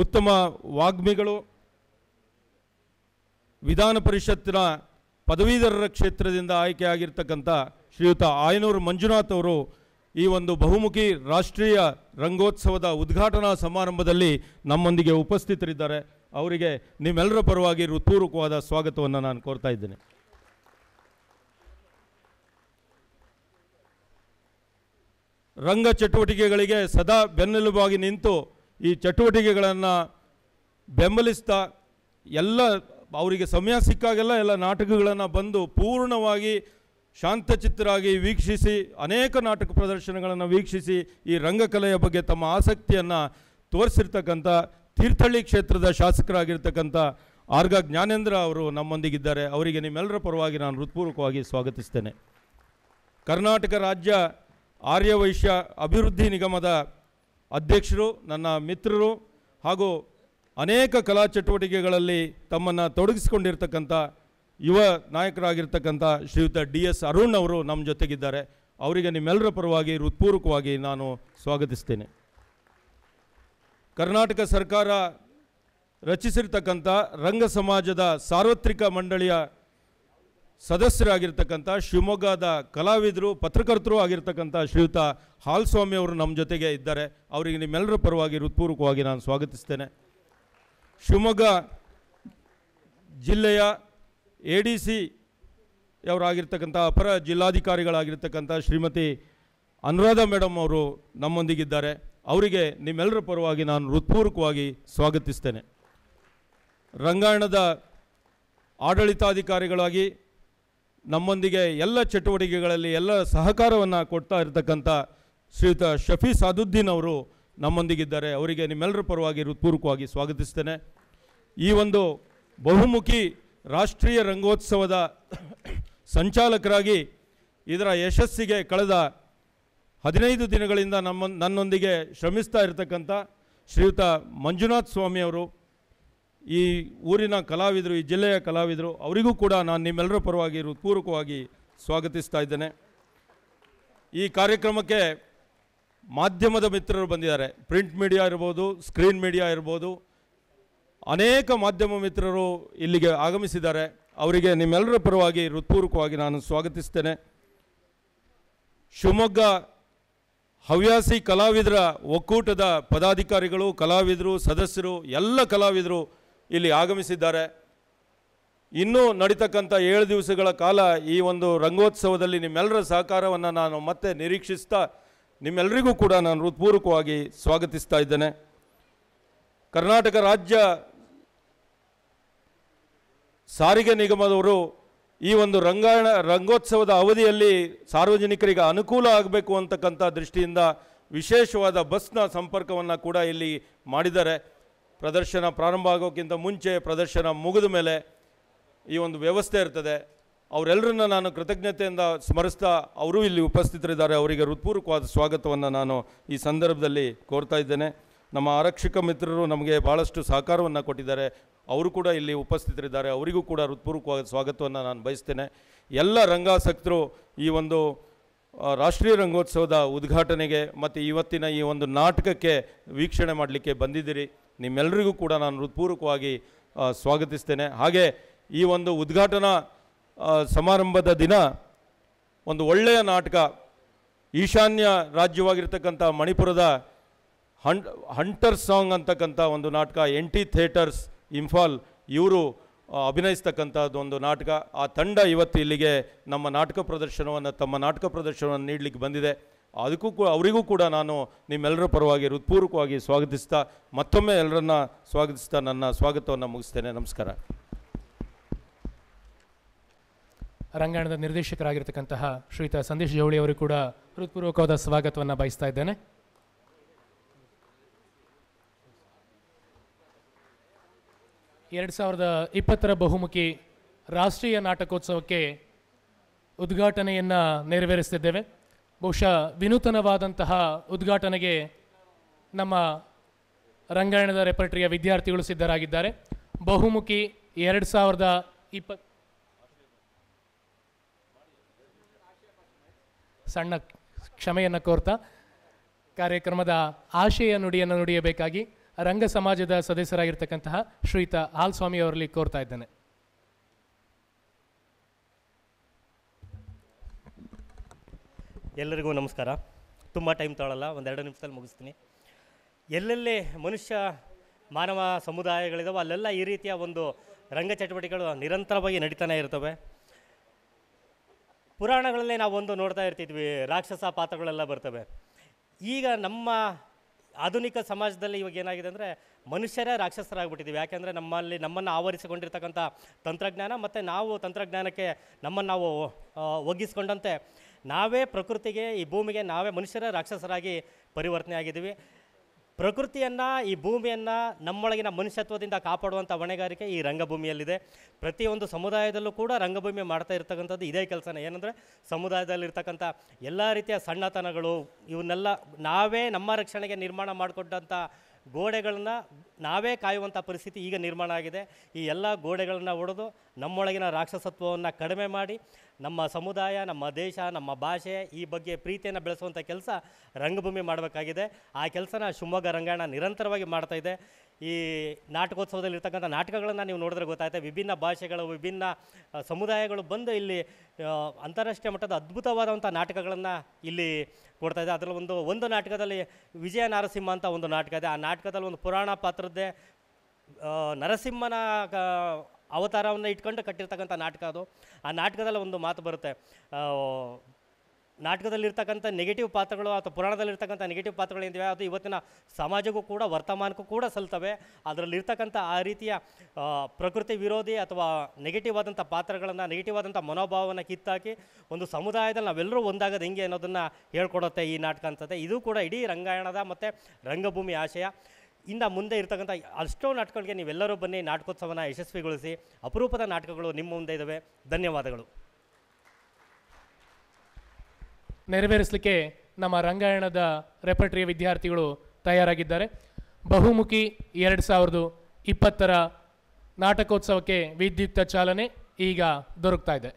ಉತ್ತಮ ವಾಗ್ಮಿಗಳು ವಿಧಾನ ಪರಿಷತ್ತಿನ ಪದವೀಧರರ ಕ್ಷೇತ್ರದಿಂದ ಆಯ್ಕೆಯಾಗಿರ್ತಕ್ಕಂಥ ಶ್ರೀಯುತ ಆಯನೂರು ಮಂಜುನಾಥ್ ಅವರು ಈ ಒಂದು ಬಹುಮುಖಿ ರಾಷ್ಟ್ರೀಯ ರಂಗೋತ್ಸವದ ಉದ್ಘಾಟನಾ ಸಮಾರಂಭದಲ್ಲಿ ನಮ್ಮೊಂದಿಗೆ ಉಪಸ್ಥಿತರಿದ್ದಾರೆ ಅವರಿಗೆ ನಿಮ್ಮೆಲ್ಲರ ಪರವಾಗಿ ಹೃತ್ಪೂರ್ವಕವಾದ ಸ್ವಾಗತವನ್ನು ನಾನು ಕೋರ್ತಾ ಇದ್ದೇನೆ ರಂಗ ಚಟುವಟಿಕೆಗಳಿಗೆ ಸದಾ ಬೆನ್ನೆಲುಬಾಗಿ ನಿಂತು ಈ ಚಟುವಟಿಕೆಗಳನ್ನು ಬೆಂಬಲಿಸ್ತಾ ಎಲ್ಲ ಅವರಿಗೆ ಸಮಯ ಸಿಕ್ಕಾಗೆಲ್ಲ ಎಲ್ಲ ನಾಟಕಗಳನ್ನು ಬಂದು ಪೂರ್ಣವಾಗಿ ಶಾಂತಚಿತ್ತರಾಗಿ ವೀಕ್ಷಿಸಿ ಅನೇಕ ನಾಟಕ ಪ್ರದರ್ಶನಗಳನ್ನು ವೀಕ್ಷಿಸಿ ಈ ರಂಗಕಲೆಯ ಬಗ್ಗೆ ತಮ್ಮ ಆಸಕ್ತಿಯನ್ನು ತೋರಿಸಿರ್ತಕ್ಕಂಥ ತೀರ್ಥಹಳ್ಳಿ ಕ್ಷೇತ್ರದ ಶಾಸಕರಾಗಿರ್ತಕ್ಕಂಥ ಆರ್ಗ ಜ್ಞಾನೇಂದ್ರ ಅವರು ನಮ್ಮೊಂದಿಗಿದ್ದಾರೆ ಅವರಿಗೆ ನಿಮ್ಮೆಲ್ಲರ ಪರವಾಗಿ ನಾನು ಹೃತ್ಪೂರ್ವಕವಾಗಿ ಸ್ವಾಗತಿಸ್ತೇನೆ ಕರ್ನಾಟಕ ರಾಜ್ಯ ಆರ್ಯವೈಶ್ಯ ಅಭಿವೃದ್ಧಿ ನಿಗಮದ ಅಧ್ಯಕ್ಷರು ನನ್ನ ಮಿತ್ರರು ಹಾಗೂ ಅನೇಕ ಕಲಾ ಚಟುವಟಿಕೆಗಳಲ್ಲಿ ತಮ್ಮನ್ನು ತೊಡಗಿಸಿಕೊಂಡಿರ್ತಕ್ಕಂಥ ಯುವ ನಾಯಕರಾಗಿರ್ತಕ್ಕಂಥ ಶ್ರೀಯುತ ಡಿ ಎಸ್ ಅರುಣ್ ಅವರು ನಮ್ಮ ಜೊತೆಗಿದ್ದಾರೆ ಅವರಿಗೆ ನಿಮ್ಮೆಲ್ಲರ ಪರವಾಗಿ ಹೃತ್ಪೂರ್ವಕವಾಗಿ ನಾನು ಸ್ವಾಗತಿಸ್ತೇನೆ ಕರ್ನಾಟಕ ಸರ್ಕಾರ ರಚಿಸಿರ್ತಕ್ಕಂಥ ರಂಗ ಸಮಾಜದ ಸಾರ್ವತ್ರಿಕ ಮಂಡಳಿಯ ಸದಸ್ಯರಾಗಿರ್ತಕ್ಕಂಥ ಶಿವಮೊಗ್ಗದ ಕಲಾವಿದರು ಪತ್ರಕರ್ತರು ಆಗಿರ್ತಕ್ಕಂಥ ಶ್ರೀಯುತ ಹಾಲ್ಸ್ವಾಮಿ ಅವರು ನಮ್ಮ ಜೊತೆಗೆ ಇದ್ದಾರೆ ಅವರಿಗೆ ನಿಮ್ಮೆಲ್ಲರ ಪರವಾಗಿ ಹೃತ್ಪೂರ್ವಕವಾಗಿ ನಾನು ಸ್ವಾಗತಿಸ್ತೇನೆ ಶಿವಮೊಗ್ಗ ಜಿಲ್ಲೆಯ ಎ ಡಿ ಸಿ ಅವರಾಗಿರ್ತಕ್ಕಂಥ ಅಪರ ಜಿಲ್ಲಾಧಿಕಾರಿಗಳಾಗಿರ್ತಕ್ಕಂಥ ಶ್ರೀಮತಿ ಅನುರಾಧ ಮೇಡಮ್ ಅವರು ನಮ್ಮೊಂದಿಗಿದ್ದಾರೆ ಅವರಿಗೆ ನಿಮ್ಮೆಲ್ಲರ ಪರವಾಗಿ ನಾನು ಹೃತ್ಪೂರ್ವಕವಾಗಿ ಸ್ವಾಗತಿಸ್ತೇನೆ ರಂಗಾಯಣದ ಆಡಳಿತಾಧಿಕಾರಿಗಳಾಗಿ ನಮ್ಮೊಂದಿಗೆ ಎಲ್ಲ ಚಟುವಟಿಕೆಗಳಲ್ಲಿ ಎಲ್ಲ ಸಹಕಾರವನ್ನು ಕೊಡ್ತಾ ಇರತಕ್ಕಂಥ ಶ್ರೀಯುತ ಶಫಿ ಸಾದುದ್ದೀನ್ ಅವರು ನಮ್ಮೊಂದಿಗಿದ್ದಾರೆ ಅವರಿಗೆ ನಿಮ್ಮೆಲ್ಲರ ಪರವಾಗಿ ಹೃತ್ಪೂರ್ವಕವಾಗಿ ಸ್ವಾಗತಿಸ್ತೇನೆ ಈ ಒಂದು ಬಹುಮುಖಿ ರಾಷ್ಟ್ರೀಯ ರಂಗೋತ್ಸವದ ಸಂಚಾಲಕರಾಗಿ ಇದರ ಯಶಸ್ಸಿಗೆ ಕಳೆದ ಹದಿನೈದು ದಿನಗಳಿಂದ ನಮ್ಮ ನನ್ನೊಂದಿಗೆ ಶ್ರಮಿಸ್ತಾ ಇರತಕ್ಕಂಥ ಶ್ರೀಯುತ ಮಂಜುನಾಥ್ ಸ್ವಾಮಿಯವರು ಈ ಊರಿನ ಕಲಾವಿದರು ಈ ಜಿಲ್ಲೆಯ ಕಲಾವಿದರು ಅವರಿಗೂ ಕೂಡ ನಾನು ನಿಮ್ಮೆಲ್ಲರ ಪರವಾಗಿ ಹೃತ್ಪೂರ್ವಕವಾಗಿ ಸ್ವಾಗತಿಸ್ತಾ ಇದ್ದೇನೆ ಈ ಕಾರ್ಯಕ್ರಮಕ್ಕೆ ಮಾಧ್ಯಮದ ಮಿತ್ರರು ಬಂದಿದ್ದಾರೆ ಪ್ರಿಂಟ್ ಮೀಡಿಯಾ ಇರ್ಬೋದು ಸ್ಕ್ರೀನ್ ಮೀಡಿಯಾ ಇರ್ಬೋದು ಅನೇಕ ಮಾಧ್ಯಮ ಮಿತ್ರರು ಇಲ್ಲಿಗೆ ಆಗಮಿಸಿದ್ದಾರೆ ಅವರಿಗೆ ನಿಮ್ಮೆಲ್ಲರ ಪರವಾಗಿ ಹೃತ್ಪೂರ್ವಕವಾಗಿ ನಾನು ಸ್ವಾಗತಿಸ್ತೇನೆ ಶಿವಮೊಗ್ಗ ಹವ್ಯಾಸಿ ಕಲಾವಿದರ ಒಕ್ಕೂಟದ ಪದಾಧಿಕಾರಿಗಳು ಕಲಾವಿದರು ಸದಸ್ಯರು ಎಲ್ಲ ಕಲಾವಿದರು ಇಲ್ಲಿ ಆಗಮಿಸಿದ್ದಾರೆ ಇನ್ನೂ ನಡೀತಕ್ಕಂಥ ಏಳು ದಿವಸಗಳ ಕಾಲ ಈ ಒಂದು ರಂಗೋತ್ಸವದಲ್ಲಿ ನಿಮ್ಮೆಲ್ಲರ ಸಹಕಾರವನ್ನು ನಾನು ಮತ್ತೆ ನಿರೀಕ್ಷಿಸ್ತಾ ನಿಮ್ಮೆಲ್ಲರಿಗೂ ಕೂಡ ನಾನು ಹೃತ್ಪೂರ್ವಕವಾಗಿ ಸ್ವಾಗತಿಸ್ತಾ ಇದ್ದೇನೆ ಕರ್ನಾಟಕ ರಾಜ್ಯ ಸಾರಿಗೆ ನಿಗಮದವರು ಈ ಒಂದು ರಂಗಾಯಣ ರಂಗೋತ್ಸವದ ಅವಧಿಯಲ್ಲಿ ಸಾರ್ವಜನಿಕರಿಗೆ ಅನುಕೂಲ ಆಗಬೇಕು ಅಂತಕ್ಕಂಥ ದೃಷ್ಟಿಯಿಂದ ವಿಶೇಷವಾದ ಬಸ್ನ ಸಂಪರ್ಕವನ್ನು ಕೂಡ ಇಲ್ಲಿ ಮಾಡಿದ್ದಾರೆ ಪ್ರದರ್ಶನ ಪ್ರಾರಂಭ ಆಗೋಕ್ಕಿಂತ ಮುಂಚೆ ಪ್ರದರ್ಶನ ಮುಗಿದ ಮೇಲೆ ಈ ಒಂದು ವ್ಯವಸ್ಥೆ ಇರ್ತದೆ ಅವರೆಲ್ಲರನ್ನ ನಾನು ಕೃತಜ್ಞತೆಯಿಂದ ಸ್ಮರಿಸ್ತಾ ಅವರೂ ಇಲ್ಲಿ ಉಪಸ್ಥಿತರಿದ್ದಾರೆ ಅವರಿಗೆ ಹೃತ್ಪೂರ್ವಕವಾದ ಸ್ವಾಗತವನ್ನು ನಾನು ಈ ಸಂದರ್ಭದಲ್ಲಿ ಕೋರ್ತಾ ಇದ್ದೇನೆ ನಮ್ಮ ಆರಕ್ಷಕ ಮಿತ್ರರು ನಮಗೆ ಭಾಳಷ್ಟು ಸಹಕಾರವನ್ನು ಕೊಟ್ಟಿದ್ದಾರೆ ಅವರು ಕೂಡ ಇಲ್ಲಿ ಉಪಸ್ಥಿತರಿದ್ದಾರೆ ಅವರಿಗೂ ಕೂಡ ಹೃತ್ಪೂರ್ವಕವಾದ ಸ್ವಾಗತವನ್ನು ನಾನು ಬಯಸ್ತೇನೆ ಎಲ್ಲ ರಂಗಾಸಕ್ತರು ಈ ಒಂದು ರಾಷ್ಟ್ರೀಯ ರಂಗೋತ್ಸವದ ಉದ್ಘಾಟನೆಗೆ ಮತ್ತು ಇವತ್ತಿನ ಈ ಒಂದು ನಾಟಕಕ್ಕೆ ವೀಕ್ಷಣೆ ಮಾಡಲಿಕ್ಕೆ ಬಂದಿದ್ದೀರಿ ನಿಮ್ಮೆಲ್ಲರಿಗೂ ಕೂಡ ನಾನು ಹೃತ್ಪೂರ್ವಕವಾಗಿ ಸ್ವಾಗತಿಸ್ತೇನೆ ಹಾಗೆ ಈ ಒಂದು ಉದ್ಘಾಟನಾ ಸಮಾರಂಭದ ದಿನ ಒಂದು ಒಳ್ಳೆಯ ನಾಟಕ ಈಶಾನ್ಯ ರಾಜ್ಯವಾಗಿರ್ತಕ್ಕಂಥ ಮಣಿಪುರದ ಹಂಟ್ ಹಂಟರ್ ಸಾಂಗ್ ಅಂತಕ್ಕಂಥ ಒಂದು ನಾಟಕ ಎನ್ ಟಿ ಥಿಯೇಟರ್ಸ್ ಇಂಫಾಲ್ ಇವರು ಅಭಿನಯಿಸ್ತಕ್ಕಂಥದ್ದು ಒಂದು ನಾಟಕ ಆ ತಂಡ ಇವತ್ತು ಇಲ್ಲಿಗೆ ನಮ್ಮ ನಾಟಕ ಪ್ರದರ್ಶನವನ್ನು ತಮ್ಮ ನಾಟಕ ಪ್ರದರ್ಶನವನ್ನು ನೀಡಲಿಕ್ಕೆ ಬಂದಿದೆ ಅದಕ್ಕೂ ಕೂಡ ಅವರಿಗೂ ಕೂಡ ನಾನು ನಿಮ್ಮೆಲ್ಲರ ಪರವಾಗಿ ಹೃತ್ಪೂರ್ವಕವಾಗಿ ಸ್ವಾಗತಿಸ್ತಾ ಮತ್ತೊಮ್ಮೆ ಎಲ್ಲರನ್ನ ಸ್ವಾಗತಿಸ್ತಾ ನನ್ನ ಸ್ವಾಗತವನ್ನು ಮುಗಿಸ್ತೇನೆ ನಮಸ್ಕಾರ ರಂಗಾಯಣದ ನಿರ್ದೇಶಕರಾಗಿರ್ತಕ್ಕಂತಹ ಶ್ರೀತಾ ಸಂದೇಶ್ ಜವಳಿ ಅವರು ಕೂಡ ಹೃತ್ಪೂರ್ವಕವಾದ ಸ್ವಾಗತವನ್ನು ಬಯಸ್ತಾ ಇದ್ದೇನೆ ಎರಡು ಸಾವಿರದ ಇಪ್ಪತ್ತರ ಬಹುಮುಖಿ ರಾಷ್ಟ್ರೀಯ ನಾಟಕೋತ್ಸವಕ್ಕೆ ಉದ್ಘಾಟನೆಯನ್ನು ನೆರವೇರಿಸ್ತಿದ್ದೇವೆ ಬಹುಶಃ ವಿನೂತನವಾದಂತಹ ಉದ್ಘಾಟನೆಗೆ ನಮ್ಮ ರಂಗಾಯಣದ ರೆಪರ್ಟ್ರಿಯ ವಿದ್ಯಾರ್ಥಿಗಳು ಸಿದ್ಧರಾಗಿದ್ದಾರೆ ಬಹುಮುಖಿ ಎರಡು ಸಾವಿರದ ಇಪ್ಪ ಸಣ್ಣ ಕ್ಷಮೆಯನ್ನು ಕೋರ್ತಾ ಕಾರ್ಯಕ್ರಮದ ಆಶಯ ನುಡಿಯನ್ನು ನುಡಿಯಬೇಕಾಗಿ ರಂಗ ಸಮಾಜದ ಸದಸ್ಯರಾಗಿರ್ತಕ್ಕಂತಹ ಶ್ರೀತ ಸ್ವಾಮಿ ಅವರಲ್ಲಿ ಕೋರ್ತಾ ಇದ್ದೇನೆ ಎಲ್ಲರಿಗೂ ನಮಸ್ಕಾರ ತುಂಬ ಟೈಮ್ ತಗೊಳ್ಳಲ್ಲ ಒಂದೆರಡು ನಿಮಿಷದಲ್ಲಿ ಮುಗಿಸ್ತೀನಿ ಎಲ್ಲೆಲ್ಲಿ ಮನುಷ್ಯ ಮಾನವ ಸಮುದಾಯಗಳಿದಾವೆ ಅಲ್ಲೆಲ್ಲ ಈ ರೀತಿಯ ಒಂದು ರಂಗ ಚಟುವಟಿಕೆಗಳು ನಿರಂತರವಾಗಿ ನಡೀತಾನೆ ಇರ್ತವೆ ಪುರಾಣಗಳಲ್ಲೇ ನಾವು ಒಂದು ನೋಡ್ತಾ ಇರ್ತಿದ್ವಿ ರಾಕ್ಷಸ ಪಾತ್ರಗಳೆಲ್ಲ ಬರ್ತವೆ ಈಗ ನಮ್ಮ ಆಧುನಿಕ ಸಮಾಜದಲ್ಲಿ ಇವಾಗ ಏನಾಗಿದೆ ಅಂದರೆ ಮನುಷ್ಯರೇ ರಾಕ್ಷಸರಾಗ್ಬಿಟ್ಟಿದ್ದೀವಿ ಯಾಕೆಂದರೆ ನಮ್ಮಲ್ಲಿ ನಮ್ಮನ್ನು ಆವರಿಸಿಕೊಂಡಿರ್ತಕ್ಕಂಥ ತಂತ್ರಜ್ಞಾನ ಮತ್ತು ನಾವು ತಂತ್ರಜ್ಞಾನಕ್ಕೆ ನಮ್ಮನ್ನು ನಾವು ಒಗ್ಗಿಸ್ಕೊಂಡಂತೆ ನಾವೇ ಪ್ರಕೃತಿಗೆ ಈ ಭೂಮಿಗೆ ನಾವೇ ಮನುಷ್ಯರೇ ರಾಕ್ಷಸರಾಗಿ ಪರಿವರ್ತನೆ ಆಗಿದ್ದೀವಿ ಪ್ರಕೃತಿಯನ್ನು ಈ ಭೂಮಿಯನ್ನು ನಮ್ಮೊಳಗಿನ ಮನುಷ್ಯತ್ವದಿಂದ ಕಾಪಾಡುವಂಥ ಹೊಣೆಗಾರಿಕೆ ಈ ರಂಗಭೂಮಿಯಲ್ಲಿದೆ ಪ್ರತಿಯೊಂದು ಸಮುದಾಯದಲ್ಲೂ ಕೂಡ ರಂಗಭೂಮಿ ಮಾಡ್ತಾ ಇರ್ತಕ್ಕಂಥದ್ದು ಇದೇ ಕೆಲಸನ ಏನಂದರೆ ಸಮುದಾಯದಲ್ಲಿರ್ತಕ್ಕಂಥ ಎಲ್ಲ ರೀತಿಯ ಸಣ್ಣತನಗಳು ಇವನ್ನೆಲ್ಲ ನಾವೇ ನಮ್ಮ ರಕ್ಷಣೆಗೆ ನಿರ್ಮಾಣ ಮಾಡಿಕೊಟ್ಟಂಥ ಗೋಡೆಗಳನ್ನ ನಾವೇ ಕಾಯುವಂಥ ಪರಿಸ್ಥಿತಿ ಈಗ ನಿರ್ಮಾಣ ಆಗಿದೆ ಈ ಎಲ್ಲ ಗೋಡೆಗಳನ್ನು ಒಡೆದು ನಮ್ಮೊಳಗಿನ ರಾಕ್ಷಸತ್ವವನ್ನು ಕಡಿಮೆ ಮಾಡಿ ನಮ್ಮ ಸಮುದಾಯ ನಮ್ಮ ದೇಶ ನಮ್ಮ ಭಾಷೆ ಈ ಬಗ್ಗೆ ಪ್ರೀತಿಯನ್ನು ಬೆಳೆಸುವಂಥ ಕೆಲಸ ರಂಗಭೂಮಿ ಮಾಡಬೇಕಾಗಿದೆ ಆ ಕೆಲಸನ ಶಿವಮೊಗ್ಗ ರಂಗಾಯಣ ನಿರಂತರವಾಗಿ ಮಾಡ್ತಾ ಇದೆ ಈ ನಾಟಕೋತ್ಸವದಲ್ಲಿ ಇರ್ತಕ್ಕಂಥ ನಾಟಕಗಳನ್ನು ನೀವು ನೋಡಿದ್ರೆ ಗೊತ್ತಾಗುತ್ತೆ ವಿಭಿನ್ನ ಭಾಷೆಗಳು ವಿಭಿನ್ನ ಸಮುದಾಯಗಳು ಬಂದು ಇಲ್ಲಿ ಅಂತಾರಾಷ್ಟ್ರೀಯ ಮಟ್ಟದ ಅದ್ಭುತವಾದಂಥ ನಾಟಕಗಳನ್ನು ಇಲ್ಲಿ ಕೊಡ್ತಾ ಇದೆ ಅದರಲ್ಲಿ ಒಂದು ಒಂದು ನಾಟಕದಲ್ಲಿ ವಿಜಯ ನಾರಸಿಂಹ ಅಂತ ಒಂದು ನಾಟಕ ಇದೆ ಆ ನಾಟಕದಲ್ಲಿ ಒಂದು ಪುರಾಣ ಪಾತ್ರದ ಅವ್ರದ್ದೇ ನರಸಿಂಹನ ಅವತಾರವನ್ನು ಇಟ್ಕೊಂಡು ಕಟ್ಟಿರ್ತಕ್ಕಂಥ ನಾಟಕ ಅದು ಆ ನಾಟಕದಲ್ಲಿ ಒಂದು ಮಾತು ಬರುತ್ತೆ ನಾಟಕದಲ್ಲಿರ್ತಕ್ಕಂಥ ನೆಗೆಟಿವ್ ಪಾತ್ರಗಳು ಅಥವಾ ಪುರಾಣದಲ್ಲಿರ್ತಕ್ಕಂಥ ನೆಗೆಟಿವ್ ಏನಿವೆ ಅದು ಇವತ್ತಿನ ಸಮಾಜಕ್ಕೂ ಕೂಡ ವರ್ತಮಾನಕ್ಕೂ ಕೂಡ ಸಲ್ತವೆ ಅದರಲ್ಲಿರ್ತಕ್ಕಂಥ ಆ ರೀತಿಯ ಪ್ರಕೃತಿ ವಿರೋಧಿ ಅಥವಾ ನೆಗೆಟಿವ್ ಆದಂಥ ಪಾತ್ರಗಳನ್ನು ನೆಗೆಟಿವ್ ಆದಂಥ ಮನೋಭಾವವನ್ನು ಕಿತ್ತಾಕಿ ಒಂದು ಸಮುದಾಯದಲ್ಲಿ ನಾವೆಲ್ಲರೂ ಒಂದಾಗೋದು ಹೆಂಗೆ ಅನ್ನೋದನ್ನು ಹೇಳ್ಕೊಡುತ್ತೆ ಈ ನಾಟಕ ಅಂತದೆ ಇದು ಕೂಡ ಇಡೀ ರಂಗಾಯಣದ ಮತ್ತು ರಂಗಭೂಮಿ ಆಶಯ ಇಂದ ಮುಂದೆ ಇರ್ತಕ್ಕಂಥ ಅಷ್ಟೋ ನಾಟಕಗಳಿಗೆ ನೀವೆಲ್ಲರೂ ಬನ್ನಿ ನಾಟಕೋತ್ಸವನ ಯಶಸ್ವಿಗೊಳಿಸಿ ಅಪರೂಪದ ನಾಟಕಗಳು ನಿಮ್ಮ ಮುಂದೆ ಇದ್ದಾವೆ ಧನ್ಯವಾದಗಳು ನೆರವೇರಿಸಲಿಕ್ಕೆ ನಮ್ಮ ರಂಗಾಯಣದ ರೆಪರ್ಟ್ರಿಯ ವಿದ್ಯಾರ್ಥಿಗಳು ತಯಾರಾಗಿದ್ದಾರೆ ಬಹುಮುಖಿ ಎರಡು ಸಾವಿರದ ಇಪ್ಪತ್ತರ ನಾಟಕೋತ್ಸವಕ್ಕೆ ವಿದ್ಯುಕ್ತ ಚಾಲನೆ ಈಗ ದೊರಕ್ತಾ ಇದೆ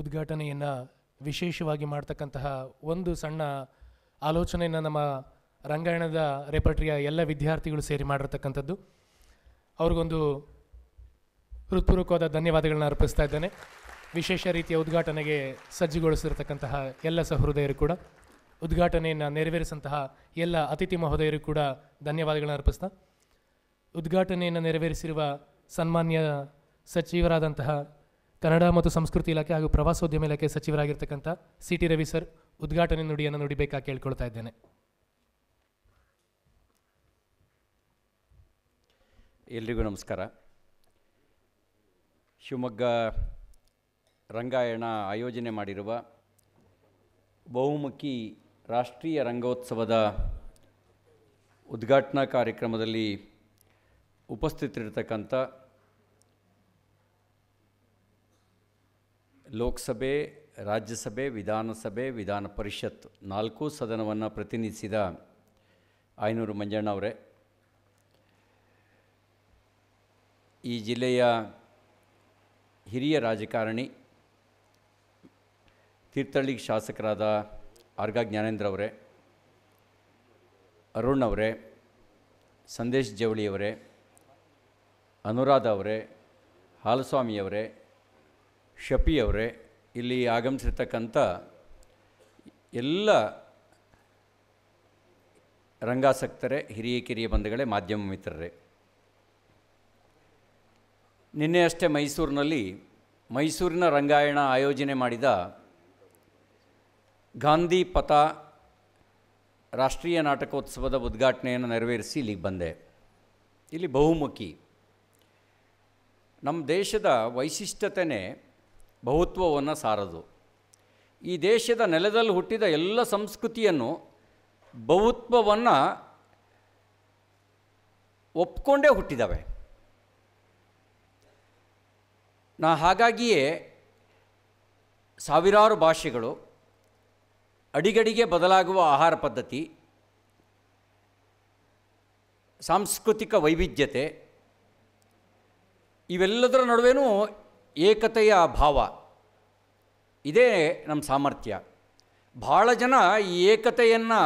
ಉದ್ಘಾಟನೆಯನ್ನು ವಿಶೇಷವಾಗಿ ಮಾಡ್ತಕ್ಕಂತಹ ಒಂದು ಸಣ್ಣ ಆಲೋಚನೆಯನ್ನು ನಮ್ಮ ರಂಗಾಯಣದ ರೆಪರ್ಟ್ರಿಯ ಎಲ್ಲ ವಿದ್ಯಾರ್ಥಿಗಳು ಸೇರಿ ಮಾಡಿರ್ತಕ್ಕಂಥದ್ದು ಅವ್ರಿಗೊಂದು ಹೃತ್ಪೂರ್ವಕವಾದ ಧನ್ಯವಾದಗಳನ್ನ ಅರ್ಪಿಸ್ತಾ ಇದ್ದೇನೆ ವಿಶೇಷ ರೀತಿಯ ಉದ್ಘಾಟನೆಗೆ ಸಜ್ಜುಗೊಳಿಸಿರ್ತಕ್ಕಂತಹ ಎಲ್ಲ ಸಹೃದಯರು ಕೂಡ ಉದ್ಘಾಟನೆಯನ್ನು ನೆರವೇರಿಸಂತಹ ಎಲ್ಲ ಅತಿಥಿ ಮಹೋದಯರು ಕೂಡ ಧನ್ಯವಾದಗಳನ್ನ ಅರ್ಪಿಸ್ತಾ ಉದ್ಘಾಟನೆಯನ್ನು ನೆರವೇರಿಸಿರುವ ಸನ್ಮಾನ್ಯ ಸಚಿವರಾದಂತಹ ಕನ್ನಡ ಮತ್ತು ಸಂಸ್ಕೃತಿ ಇಲಾಖೆ ಹಾಗೂ ಪ್ರವಾಸೋದ್ಯಮ ಇಲಾಖೆ ಸಚಿವರಾಗಿರ್ತಕ್ಕಂಥ ಸಿ ಟಿ ರವಿ ಸರ್ ಉದ್ಘಾಟನೆ ನುಡಿಯನ್ನು ನುಡಿಬೇಕಾಗಿ ಕೇಳ್ಕೊಳ್ತಾ ಇದ್ದೇನೆ ಎಲ್ರಿಗೂ ನಮಸ್ಕಾರ ಶಿವಮೊಗ್ಗ ರಂಗಾಯಣ ಆಯೋಜನೆ ಮಾಡಿರುವ ಬಹುಮುಖಿ ರಾಷ್ಟ್ರೀಯ ರಂಗೋತ್ಸವದ ಉದ್ಘಾಟನಾ ಕಾರ್ಯಕ್ರಮದಲ್ಲಿ ಉಪಸ್ಥಿತರಿರ್ತಕ್ಕಂಥ ಲೋಕಸಭೆ ರಾಜ್ಯಸಭೆ ವಿಧಾನಸಭೆ ವಿಧಾನ ಪರಿಷತ್ ನಾಲ್ಕು ಸದನವನ್ನು ಪ್ರತಿನಿಧಿಸಿದ ಆಯನೂರು ಮಂಜಣ್ಣ ಅವರೇ ಈ ಜಿಲ್ಲೆಯ ಹಿರಿಯ ರಾಜಕಾರಣಿ ತೀರ್ಥಹಳ್ಳಿ ಶಾಸಕರಾದ ಆರ್ಗ ಜ್ಞಾನೇಂದ್ರ ಅವರೇ ಅರುಣ್ ಅವರೇ ಸಂದೇಶ್ ಜವಳಿಯವರೇ ಅವರೇ ಅನುರಾಧ ಅವರೇ ಹಾಲಸ್ವಾಮಿಯವರೇ ಶಪಿ ಅವರೇ ಇಲ್ಲಿ ಆಗಮಿಸಿರ್ತಕ್ಕಂಥ ಎಲ್ಲ ರಂಗಾಸಕ್ತರೇ ಹಿರಿಯ ಕಿರಿಯ ಬಂಧುಗಳೇ ಮಾಧ್ಯಮ ಮಿತ್ರರೇ ಅಷ್ಟೇ ಮೈಸೂರಿನಲ್ಲಿ ಮೈಸೂರಿನ ರಂಗಾಯಣ ಆಯೋಜನೆ ಮಾಡಿದ ಗಾಂಧಿ ಪಥ ರಾಷ್ಟ್ರೀಯ ನಾಟಕೋತ್ಸವದ ಉದ್ಘಾಟನೆಯನ್ನು ನೆರವೇರಿಸಿ ಇಲ್ಲಿಗೆ ಬಂದೆ ಇಲ್ಲಿ ಬಹುಮುಖಿ ನಮ್ಮ ದೇಶದ ವೈಶಿಷ್ಟ್ಯತೆಯೇ ಬಹುತ್ವವನ್ನು ಸಾರದು ಈ ದೇಶದ ನೆಲದಲ್ಲಿ ಹುಟ್ಟಿದ ಎಲ್ಲ ಸಂಸ್ಕೃತಿಯನ್ನು ಬಹುತ್ವವನ್ನು ಒಪ್ಕೊಂಡೇ ಹುಟ್ಟಿದ್ದಾವೆ ನಾ ಹಾಗಾಗಿಯೇ ಸಾವಿರಾರು ಭಾಷೆಗಳು ಅಡಿಗಡಿಗೆ ಬದಲಾಗುವ ಆಹಾರ ಪದ್ಧತಿ ಸಾಂಸ್ಕೃತಿಕ ವೈವಿಧ್ಯತೆ ಇವೆಲ್ಲದರ ನಡುವೆನೂ ಏಕತೆಯ ಭಾವ ಇದೇ ನಮ್ಮ ಸಾಮರ್ಥ್ಯ ಭಾಳ ಜನ ಈ ಏಕತೆಯನ್ನು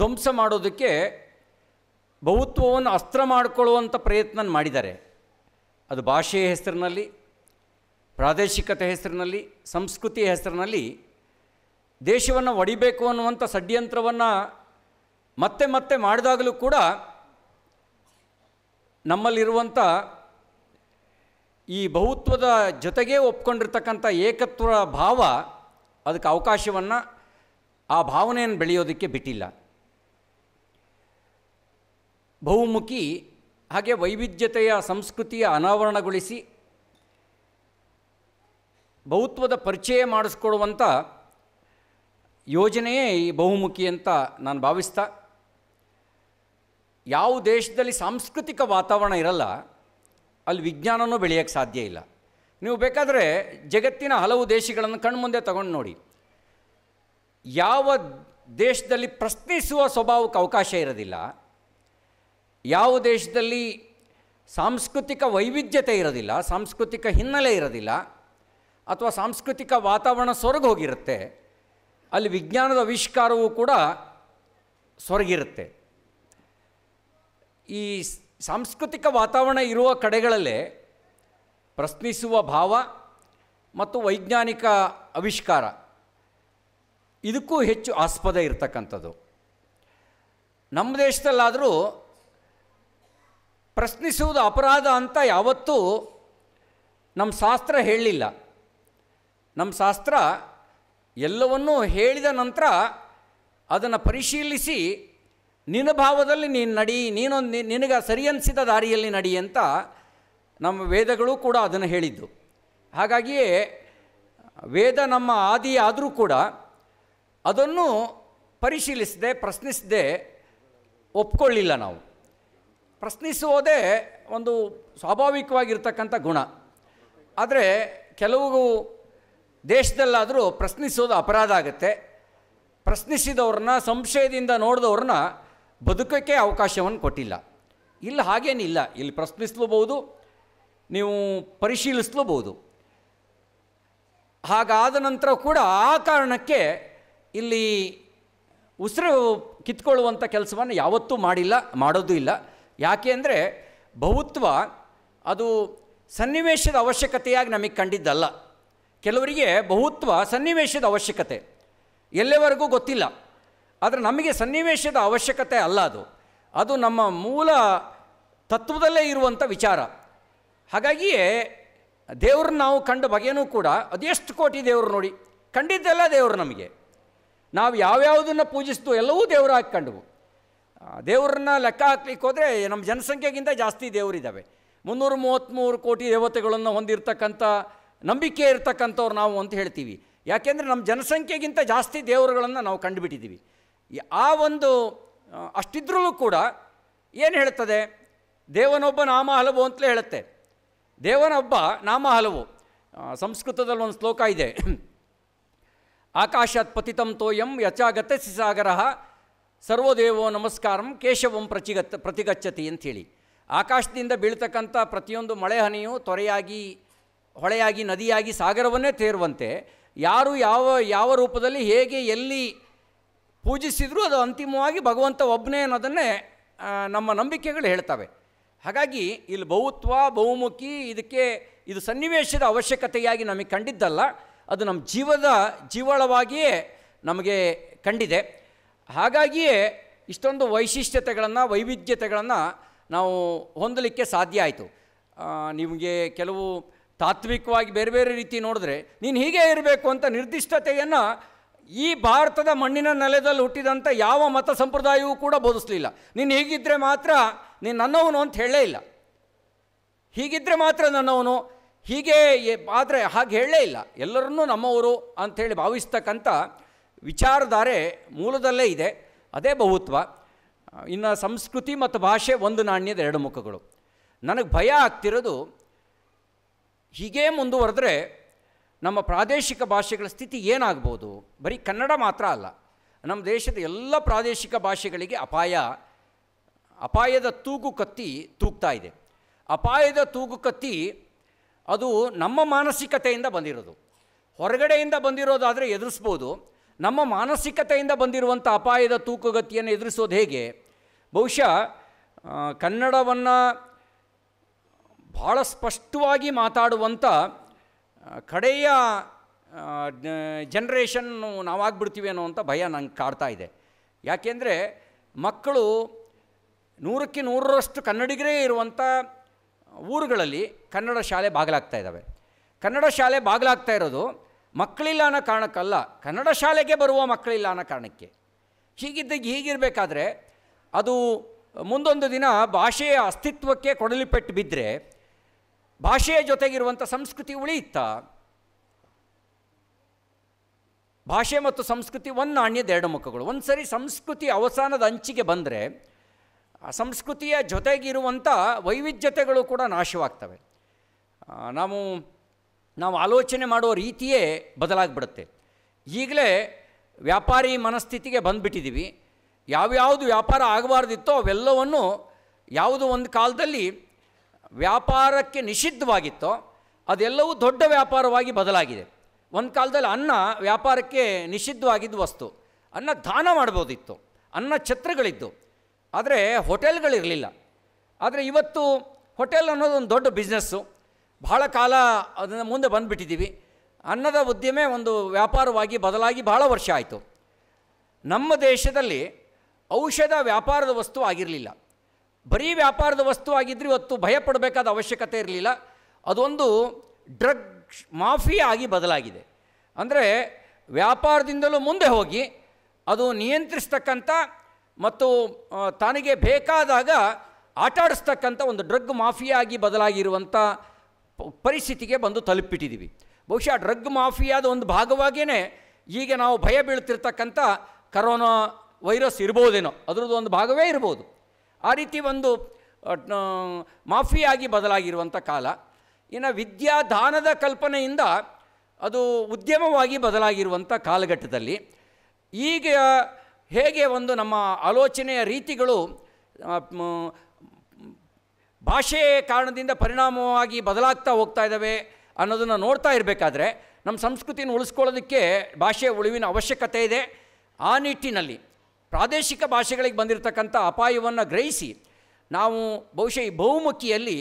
ಧ್ವಂಸ ಮಾಡೋದಕ್ಕೆ ಬಹುತ್ವವನ್ನು ಅಸ್ತ್ರ ಮಾಡಿಕೊಳ್ಳುವಂಥ ಪ್ರಯತ್ನ ಮಾಡಿದ್ದಾರೆ ಅದು ಭಾಷೆಯ ಹೆಸರಿನಲ್ಲಿ ಪ್ರಾದೇಶಿಕತೆ ಹೆಸರಿನಲ್ಲಿ ಸಂಸ್ಕೃತಿಯ ಹೆಸರಿನಲ್ಲಿ ದೇಶವನ್ನು ಒಡಿಬೇಕು ಅನ್ನುವಂಥ ಷಡ್ಯಂತ್ರವನ್ನು ಮತ್ತೆ ಮತ್ತೆ ಮಾಡಿದಾಗಲೂ ಕೂಡ ನಮ್ಮಲ್ಲಿರುವಂಥ ಈ ಬಹುತ್ವದ ಜೊತೆಗೇ ಒಪ್ಕೊಂಡಿರ್ತಕ್ಕಂಥ ಏಕತ್ವ ಭಾವ ಅದಕ್ಕೆ ಅವಕಾಶವನ್ನು ಆ ಭಾವನೆಯನ್ನು ಬೆಳೆಯೋದಕ್ಕೆ ಬಿಟ್ಟಿಲ್ಲ ಬಹುಮುಖಿ ಹಾಗೆ ವೈವಿಧ್ಯತೆಯ ಸಂಸ್ಕೃತಿಯ ಅನಾವರಣಗೊಳಿಸಿ ಬಹುತ್ವದ ಪರಿಚಯ ಮಾಡಿಸ್ಕೊಡುವಂಥ ಯೋಜನೆಯೇ ಈ ಬಹುಮುಖಿ ಅಂತ ನಾನು ಭಾವಿಸ್ತಾ ಯಾವ ದೇಶದಲ್ಲಿ ಸಾಂಸ್ಕೃತಿಕ ವಾತಾವರಣ ಇರಲ್ಲ ಅಲ್ಲಿ ವಿಜ್ಞಾನವೂ ಬೆಳೆಯೋಕ್ಕೆ ಸಾಧ್ಯ ಇಲ್ಲ ನೀವು ಬೇಕಾದರೆ ಜಗತ್ತಿನ ಹಲವು ದೇಶಗಳನ್ನು ಕಣ್ಮುಂದೆ ತಗೊಂಡು ನೋಡಿ ಯಾವ ದೇಶದಲ್ಲಿ ಪ್ರಶ್ನಿಸುವ ಸ್ವಭಾವಕ್ಕೆ ಅವಕಾಶ ಇರೋದಿಲ್ಲ ಯಾವ ದೇಶದಲ್ಲಿ ಸಾಂಸ್ಕೃತಿಕ ವೈವಿಧ್ಯತೆ ಇರೋದಿಲ್ಲ ಸಾಂಸ್ಕೃತಿಕ ಹಿನ್ನೆಲೆ ಇರೋದಿಲ್ಲ ಅಥವಾ ಸಾಂಸ್ಕೃತಿಕ ವಾತಾವರಣ ಸೊರಗೋಗಿರುತ್ತೆ ಅಲ್ಲಿ ವಿಜ್ಞಾನದ ಆವಿಷ್ಕಾರವೂ ಕೂಡ ಸೊರಗಿರುತ್ತೆ ಈ ಸಾಂಸ್ಕೃತಿಕ ವಾತಾವರಣ ಇರುವ ಕಡೆಗಳಲ್ಲೇ ಪ್ರಶ್ನಿಸುವ ಭಾವ ಮತ್ತು ವೈಜ್ಞಾನಿಕ ಆವಿಷ್ಕಾರ ಇದಕ್ಕೂ ಹೆಚ್ಚು ಆಸ್ಪದ ಇರತಕ್ಕಂಥದ್ದು ನಮ್ಮ ದೇಶದಲ್ಲಾದರೂ ಪ್ರಶ್ನಿಸುವುದು ಅಪರಾಧ ಅಂತ ಯಾವತ್ತೂ ನಮ್ಮ ಶಾಸ್ತ್ರ ಹೇಳಲಿಲ್ಲ ನಮ್ಮ ಶಾಸ್ತ್ರ ಎಲ್ಲವನ್ನೂ ಹೇಳಿದ ನಂತರ ಅದನ್ನು ಪರಿಶೀಲಿಸಿ ನಿನ್ನ ಭಾವದಲ್ಲಿ ನೀನು ನಡಿ ನೀನೊಂದು ನಿನಗೆ ಸರಿ ಅನಿಸಿದ ದಾರಿಯಲ್ಲಿ ನಡಿ ಅಂತ ನಮ್ಮ ವೇದಗಳು ಕೂಡ ಅದನ್ನು ಹೇಳಿದ್ದು ಹಾಗಾಗಿಯೇ ವೇದ ನಮ್ಮ ಆದಿ ಆದರೂ ಕೂಡ ಅದನ್ನು ಪರಿಶೀಲಿಸದೆ ಪ್ರಶ್ನಿಸದೆ ಒಪ್ಕೊಳ್ಳಿಲ್ಲ ನಾವು ಪ್ರಶ್ನಿಸುವುದೇ ಒಂದು ಸ್ವಾಭಾವಿಕವಾಗಿರ್ತಕ್ಕಂಥ ಗುಣ ಆದರೆ ಕೆಲವು ದೇಶದಲ್ಲಾದರೂ ಪ್ರಶ್ನಿಸೋದು ಅಪರಾಧ ಆಗುತ್ತೆ ಪ್ರಶ್ನಿಸಿದವ್ರನ್ನ ಸಂಶಯದಿಂದ ನೋಡಿದವ್ರನ್ನ ಬದುಕೋಕ್ಕೆ ಅವಕಾಶವನ್ನು ಕೊಟ್ಟಿಲ್ಲ ಇಲ್ಲಿ ಹಾಗೇನಿಲ್ಲ ಇಲ್ಲಿ ಪ್ರಶ್ನಿಸ್ಲೂಬಹುದು ನೀವು ಪರಿಶೀಲಿಸಲೂಬಹುದು ಹಾಗಾದ ನಂತರ ಕೂಡ ಆ ಕಾರಣಕ್ಕೆ ಇಲ್ಲಿ ಉಸಿರು ಕಿತ್ಕೊಳ್ಳುವಂಥ ಕೆಲಸವನ್ನು ಯಾವತ್ತೂ ಮಾಡಿಲ್ಲ ಮಾಡೋದೂ ಇಲ್ಲ ಯಾಕೆ ಅಂದರೆ ಬಹುತ್ವ ಅದು ಸನ್ನಿವೇಶದ ಅವಶ್ಯಕತೆಯಾಗಿ ನಮಗೆ ಕಂಡಿದ್ದಲ್ಲ ಕೆಲವರಿಗೆ ಬಹುತ್ವ ಸನ್ನಿವೇಶದ ಅವಶ್ಯಕತೆ ಎಲ್ಲಿವರೆಗೂ ಗೊತ್ತಿಲ್ಲ ಆದರೆ ನಮಗೆ ಸನ್ನಿವೇಶದ ಅವಶ್ಯಕತೆ ಅಲ್ಲ ಅದು ಅದು ನಮ್ಮ ಮೂಲ ತತ್ವದಲ್ಲೇ ಇರುವಂಥ ವಿಚಾರ ಹಾಗಾಗಿಯೇ ದೇವ್ರನ್ನ ನಾವು ಕಂಡ ಬಗೆಯೂ ಕೂಡ ಅದೆಷ್ಟು ಕೋಟಿ ದೇವರು ನೋಡಿ ಕಂಡಿದ್ದೆಲ್ಲ ದೇವರು ನಮಗೆ ನಾವು ಯಾವ್ಯಾವುದನ್ನು ಪೂಜಿಸ್ತು ಎಲ್ಲವೂ ದೇವರಾಗಿ ಕಂಡವು ದೇವರನ್ನ ಲೆಕ್ಕ ಹಾಕ್ಲಿಕ್ಕೆ ಹೋದರೆ ನಮ್ಮ ಜನಸಂಖ್ಯೆಗಿಂತ ಜಾಸ್ತಿ ದೇವರಿದ್ದಾವೆ ಮುನ್ನೂರು ಮೂವತ್ತ್ಮೂರು ಕೋಟಿ ದೇವತೆಗಳನ್ನು ಹೊಂದಿರತಕ್ಕಂಥ ನಂಬಿಕೆ ಇರ್ತಕ್ಕಂಥವ್ರು ನಾವು ಅಂತ ಹೇಳ್ತೀವಿ ಯಾಕೆಂದರೆ ನಮ್ಮ ಜನಸಂಖ್ಯೆಗಿಂತ ಜಾಸ್ತಿ ದೇವರುಗಳನ್ನು ನಾವು ಕಂಡುಬಿಟ್ಟಿದ್ದೀವಿ ಆ ಒಂದು ಅಷ್ಟಿದ್ರೂ ಕೂಡ ಏನು ಹೇಳುತ್ತದೆ ದೇವನೊಬ್ಬ ನಾಮ ಹಲವು ಅಂತಲೇ ಹೇಳುತ್ತೆ ದೇವನೊಬ್ಬ ನಾಮ ಹಲವು ಸಂಸ್ಕೃತದಲ್ಲಿ ಒಂದು ಶ್ಲೋಕ ಇದೆ ಆಕಾಶಾತ್ ಪತಿತಂ ತೋಯಂ ಯಚಾಗತೆ ಸಿಸಾಗರ ಸರ್ವೋದೇವೋ ನಮಸ್ಕಾರಂ ಕೇಶವಂ ಪ್ರಚಿಗತ್ ಪ್ರತಿಗಚ್ಚತಿ ಅಂಥೇಳಿ ಆಕಾಶದಿಂದ ಬೀಳ್ತಕ್ಕಂಥ ಪ್ರತಿಯೊಂದು ಮಳೆ ಹನಿಯು ತೊರೆಯಾಗಿ ಹೊಳೆಯಾಗಿ ನದಿಯಾಗಿ ಸಾಗರವನ್ನೇ ತೇರುವಂತೆ ಯಾರು ಯಾವ ಯಾವ ರೂಪದಲ್ಲಿ ಹೇಗೆ ಎಲ್ಲಿ ಪೂಜಿಸಿದರೂ ಅದು ಅಂತಿಮವಾಗಿ ಭಗವಂತ ಒಬ್ಬನೇ ಅನ್ನೋದನ್ನೇ ನಮ್ಮ ನಂಬಿಕೆಗಳು ಹೇಳ್ತವೆ ಹಾಗಾಗಿ ಇಲ್ಲಿ ಬಹುತ್ವ ಬಹುಮುಖಿ ಇದಕ್ಕೆ ಇದು ಸನ್ನಿವೇಶದ ಅವಶ್ಯಕತೆಯಾಗಿ ನಮಗೆ ಕಂಡಿದ್ದಲ್ಲ ಅದು ನಮ್ಮ ಜೀವದ ಜೀವಳವಾಗಿಯೇ ನಮಗೆ ಕಂಡಿದೆ ಹಾಗಾಗಿಯೇ ಇಷ್ಟೊಂದು ವೈಶಿಷ್ಟ್ಯತೆಗಳನ್ನು ವೈವಿಧ್ಯತೆಗಳನ್ನು ನಾವು ಹೊಂದಲಿಕ್ಕೆ ಸಾಧ್ಯ ಆಯಿತು ನಿಮಗೆ ಕೆಲವು ತಾತ್ವಿಕವಾಗಿ ಬೇರೆ ಬೇರೆ ರೀತಿ ನೋಡಿದ್ರೆ ನೀನು ಹೀಗೆ ಇರಬೇಕು ಅಂತ ನಿರ್ದಿಷ್ಟತೆಯನ್ನು ಈ ಭಾರತದ ಮಣ್ಣಿನ ನೆಲದಲ್ಲಿ ಹುಟ್ಟಿದಂಥ ಯಾವ ಮತ ಸಂಪ್ರದಾಯವೂ ಕೂಡ ಬೋಧಿಸಲಿಲ್ಲ ನೀನು ಹೀಗಿದ್ದರೆ ಮಾತ್ರ ನೀನು ನನ್ನವನು ಅಂತ ಹೇಳೇ ಇಲ್ಲ ಹೀಗಿದ್ದರೆ ಮಾತ್ರ ನನ್ನವನು ಹೀಗೆ ಆದರೆ ಹಾಗೆ ಹೇಳೇ ಇಲ್ಲ ಎಲ್ಲರನ್ನೂ ನಮ್ಮವರು ಅಂಥೇಳಿ ಭಾವಿಸ್ತಕ್ಕಂಥ ವಿಚಾರಧಾರೆ ಮೂಲದಲ್ಲೇ ಇದೆ ಅದೇ ಬಹುತ್ವ ಇನ್ನು ಸಂಸ್ಕೃತಿ ಮತ್ತು ಭಾಷೆ ಒಂದು ನಾಣ್ಯದ ಎರಡು ಮುಖಗಳು ನನಗೆ ಭಯ ಆಗ್ತಿರೋದು ಹೀಗೇ ಮುಂದುವರೆದ್ರೆ ನಮ್ಮ ಪ್ರಾದೇಶಿಕ ಭಾಷೆಗಳ ಸ್ಥಿತಿ ಏನಾಗ್ಬೋದು ಬರೀ ಕನ್ನಡ ಮಾತ್ರ ಅಲ್ಲ ನಮ್ಮ ದೇಶದ ಎಲ್ಲ ಪ್ರಾದೇಶಿಕ ಭಾಷೆಗಳಿಗೆ ಅಪಾಯ ಅಪಾಯದ ತೂಗು ಕತ್ತಿ ತೂಗ್ತಾ ಇದೆ ಅಪಾಯದ ತೂಗು ಕತ್ತಿ ಅದು ನಮ್ಮ ಮಾನಸಿಕತೆಯಿಂದ ಬಂದಿರೋದು ಹೊರಗಡೆಯಿಂದ ಬಂದಿರೋದಾದರೆ ಎದುರಿಸ್ಬೋದು ನಮ್ಮ ಮಾನಸಿಕತೆಯಿಂದ ಬಂದಿರುವಂಥ ಅಪಾಯದ ತೂಕುಗತಿಯನ್ನು ಎದುರಿಸೋದು ಹೇಗೆ ಬಹುಶಃ ಕನ್ನಡವನ್ನು ಭಾಳ ಸ್ಪಷ್ಟವಾಗಿ ಮಾತಾಡುವಂಥ ಕಡೆಯ ಜನ್ರೇಷನ್ನು ನಾವಾಗ್ಬಿಡ್ತೀವೇನೋ ಅಂತ ಭಯ ನಂಗೆ ಕಾಡ್ತಾ ಇದೆ ಯಾಕೆಂದರೆ ಮಕ್ಕಳು ನೂರಕ್ಕೆ ನೂರರಷ್ಟು ಕನ್ನಡಿಗರೇ ಇರುವಂಥ ಊರುಗಳಲ್ಲಿ ಕನ್ನಡ ಶಾಲೆ ಬಾಗಿಲಾಗ್ತಾ ಇದ್ದಾವೆ ಕನ್ನಡ ಶಾಲೆ ಬಾಗಿಲಾಗ್ತಾ ಇರೋದು ಮಕ್ಕಳಿಲ್ಲ ಅನ್ನೋ ಕಾರಣಕ್ಕಲ್ಲ ಕನ್ನಡ ಶಾಲೆಗೆ ಬರುವ ಮಕ್ಕಳಿಲ್ಲ ಅನ್ನೋ ಕಾರಣಕ್ಕೆ ಹೀಗಿದ್ದಾಗ ಹೀಗಿರಬೇಕಾದ್ರೆ ಅದು ಮುಂದೊಂದು ದಿನ ಭಾಷೆಯ ಅಸ್ತಿತ್ವಕ್ಕೆ ಕೊಡಲಿಪೆಟ್ಟು ಬಿದ್ದರೆ ಭಾಷೆಯ ಜೊತೆಗಿರುವಂಥ ಸಂಸ್ಕೃತಿ ಉಳಿಯುತ್ತಾ ಭಾಷೆ ಮತ್ತು ಸಂಸ್ಕೃತಿ ಒಂದು ನಾಣ್ಯದ ಎರಡು ಮುಖಗಳು ಒಂದು ಸರಿ ಸಂಸ್ಕೃತಿ ಅವಸಾನದ ಅಂಚಿಗೆ ಬಂದರೆ ಸಂಸ್ಕೃತಿಯ ಜೊತೆಗಿರುವಂಥ ವೈವಿಧ್ಯತೆಗಳು ಕೂಡ ನಾಶವಾಗ್ತವೆ ನಾವು ನಾವು ಆಲೋಚನೆ ಮಾಡುವ ರೀತಿಯೇ ಬದಲಾಗಿಬಿಡುತ್ತೆ ಈಗಲೇ ವ್ಯಾಪಾರಿ ಮನಸ್ಥಿತಿಗೆ ಬಂದುಬಿಟ್ಟಿದ್ದೀವಿ ಯಾವ್ಯಾವುದು ವ್ಯಾಪಾರ ಆಗಬಾರ್ದಿತ್ತೋ ಅವೆಲ್ಲವನ್ನು ಯಾವುದು ಒಂದು ಕಾಲದಲ್ಲಿ ವ್ಯಾಪಾರಕ್ಕೆ ನಿಷಿದ್ಧವಾಗಿತ್ತೋ ಅದೆಲ್ಲವೂ ದೊಡ್ಡ ವ್ಯಾಪಾರವಾಗಿ ಬದಲಾಗಿದೆ ಒಂದು ಕಾಲದಲ್ಲಿ ಅನ್ನ ವ್ಯಾಪಾರಕ್ಕೆ ನಿಷಿದ್ಧವಾಗಿದ್ದ ವಸ್ತು ಅನ್ನ ದಾನ ಮಾಡ್ಬೋದಿತ್ತು ಅನ್ನ ಛತ್ರಗಳಿದ್ದು ಆದರೆ ಹೋಟೆಲ್ಗಳಿರಲಿಲ್ಲ ಆದರೆ ಇವತ್ತು ಹೋಟೆಲ್ ಅನ್ನೋದು ಒಂದು ದೊಡ್ಡ ಬಿಸ್ನೆಸ್ಸು ಭಾಳ ಕಾಲ ಅದನ್ನು ಮುಂದೆ ಬಂದುಬಿಟ್ಟಿದ್ದೀವಿ ಅನ್ನದ ಉದ್ಯಮೆ ಒಂದು ವ್ಯಾಪಾರವಾಗಿ ಬದಲಾಗಿ ಬಹಳ ವರ್ಷ ಆಯಿತು ನಮ್ಮ ದೇಶದಲ್ಲಿ ಔಷಧ ವ್ಯಾಪಾರದ ವಸ್ತು ಆಗಿರಲಿಲ್ಲ ಬರೀ ವ್ಯಾಪಾರದ ವಸ್ತು ಆಗಿದ್ದರೆ ಇವತ್ತು ಭಯಪಡಬೇಕಾದ ಅವಶ್ಯಕತೆ ಇರಲಿಲ್ಲ ಅದೊಂದು ಡ್ರಗ್ ಮಾಫಿಯಾ ಆಗಿ ಬದಲಾಗಿದೆ ಅಂದರೆ ವ್ಯಾಪಾರದಿಂದಲೂ ಮುಂದೆ ಹೋಗಿ ಅದು ನಿಯಂತ್ರಿಸ್ತಕ್ಕಂಥ ಮತ್ತು ತನಗೆ ಬೇಕಾದಾಗ ಆಟಾಡಿಸ್ತಕ್ಕಂಥ ಒಂದು ಡ್ರಗ್ ಮಾಫಿಯಾಗಿ ಆಗಿ ಬದಲಾಗಿರುವಂಥ ಪರಿಸ್ಥಿತಿಗೆ ಬಂದು ತಲುಪಿಟ್ಟಿದ್ದೀವಿ ಬಹುಶಃ ಡ್ರಗ್ ಮಾಫಿಯಾದ ಒಂದು ಭಾಗವಾಗಿಯೇ ಈಗ ನಾವು ಭಯ ಬೀಳ್ತಿರ್ತಕ್ಕಂಥ ಕರೋನಾ ವೈರಸ್ ಇರ್ಬೋದೇನೋ ಅದರದ್ದು ಒಂದು ಭಾಗವೇ ಇರ್ಬೋದು ಆ ರೀತಿ ಒಂದು ಮಾಫಿಯಾಗಿ ಬದಲಾಗಿರುವಂಥ ಕಾಲ ಇನ್ನು ವಿದ್ಯಾದಾನದ ಕಲ್ಪನೆಯಿಂದ ಅದು ಉದ್ಯಮವಾಗಿ ಬದಲಾಗಿರುವಂಥ ಕಾಲಘಟ್ಟದಲ್ಲಿ ಈಗ ಹೇಗೆ ಒಂದು ನಮ್ಮ ಆಲೋಚನೆಯ ರೀತಿಗಳು ಭಾಷೆ ಕಾರಣದಿಂದ ಪರಿಣಾಮವಾಗಿ ಬದಲಾಗ್ತಾ ಹೋಗ್ತಾ ಇದ್ದಾವೆ ಅನ್ನೋದನ್ನು ನೋಡ್ತಾ ಇರಬೇಕಾದ್ರೆ ನಮ್ಮ ಸಂಸ್ಕೃತಿನ ಉಳಿಸ್ಕೊಳ್ಳೋದಕ್ಕೆ ಭಾಷೆಯ ಉಳಿವಿನ ಅವಶ್ಯಕತೆ ಇದೆ ಆ ನಿಟ್ಟಿನಲ್ಲಿ ಪ್ರಾದೇಶಿಕ ಭಾಷೆಗಳಿಗೆ ಬಂದಿರತಕ್ಕಂಥ ಅಪಾಯವನ್ನು ಗ್ರಹಿಸಿ ನಾವು ಬಹುಶಃ ಈ ಬಹುಮುಖಿಯಲ್ಲಿ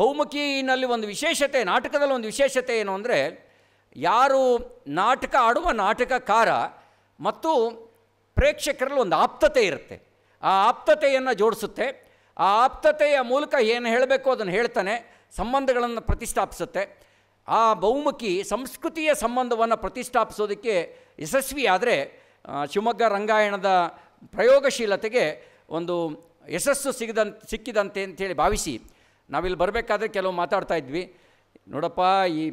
ಬಹುಮುಖಿನಲ್ಲಿ ಒಂದು ವಿಶೇಷತೆ ನಾಟಕದಲ್ಲಿ ಒಂದು ವಿಶೇಷತೆ ಏನು ಅಂದರೆ ಯಾರು ನಾಟಕ ಆಡುವ ನಾಟಕಕಾರ ಮತ್ತು ಪ್ರೇಕ್ಷಕರಲ್ಲಿ ಒಂದು ಆಪ್ತತೆ ಇರುತ್ತೆ ಆ ಆಪ್ತತೆಯನ್ನು ಜೋಡಿಸುತ್ತೆ ಆ ಆಪ್ತತೆಯ ಮೂಲಕ ಏನು ಹೇಳಬೇಕು ಅದನ್ನು ಹೇಳ್ತಾನೆ ಸಂಬಂಧಗಳನ್ನು ಪ್ರತಿಷ್ಠಾಪಿಸುತ್ತೆ ಆ ಬಹುಮುಖಿ ಸಂಸ್ಕೃತಿಯ ಸಂಬಂಧವನ್ನು ಪ್ರತಿಷ್ಠಾಪಿಸೋದಕ್ಕೆ ಯಶಸ್ವಿಯಾದರೆ ಶಿವಮೊಗ್ಗ ರಂಗಾಯಣದ ಪ್ರಯೋಗಶೀಲತೆಗೆ ಒಂದು ಯಶಸ್ಸು ಸಿಗದಂತ ಸಿಕ್ಕಿದಂತೆ ಅಂಥೇಳಿ ಭಾವಿಸಿ ನಾವಿಲ್ಲಿ ಬರಬೇಕಾದ್ರೆ ಕೆಲವು ಮಾತಾಡ್ತಾ ಇದ್ವಿ ನೋಡಪ್ಪ ಈ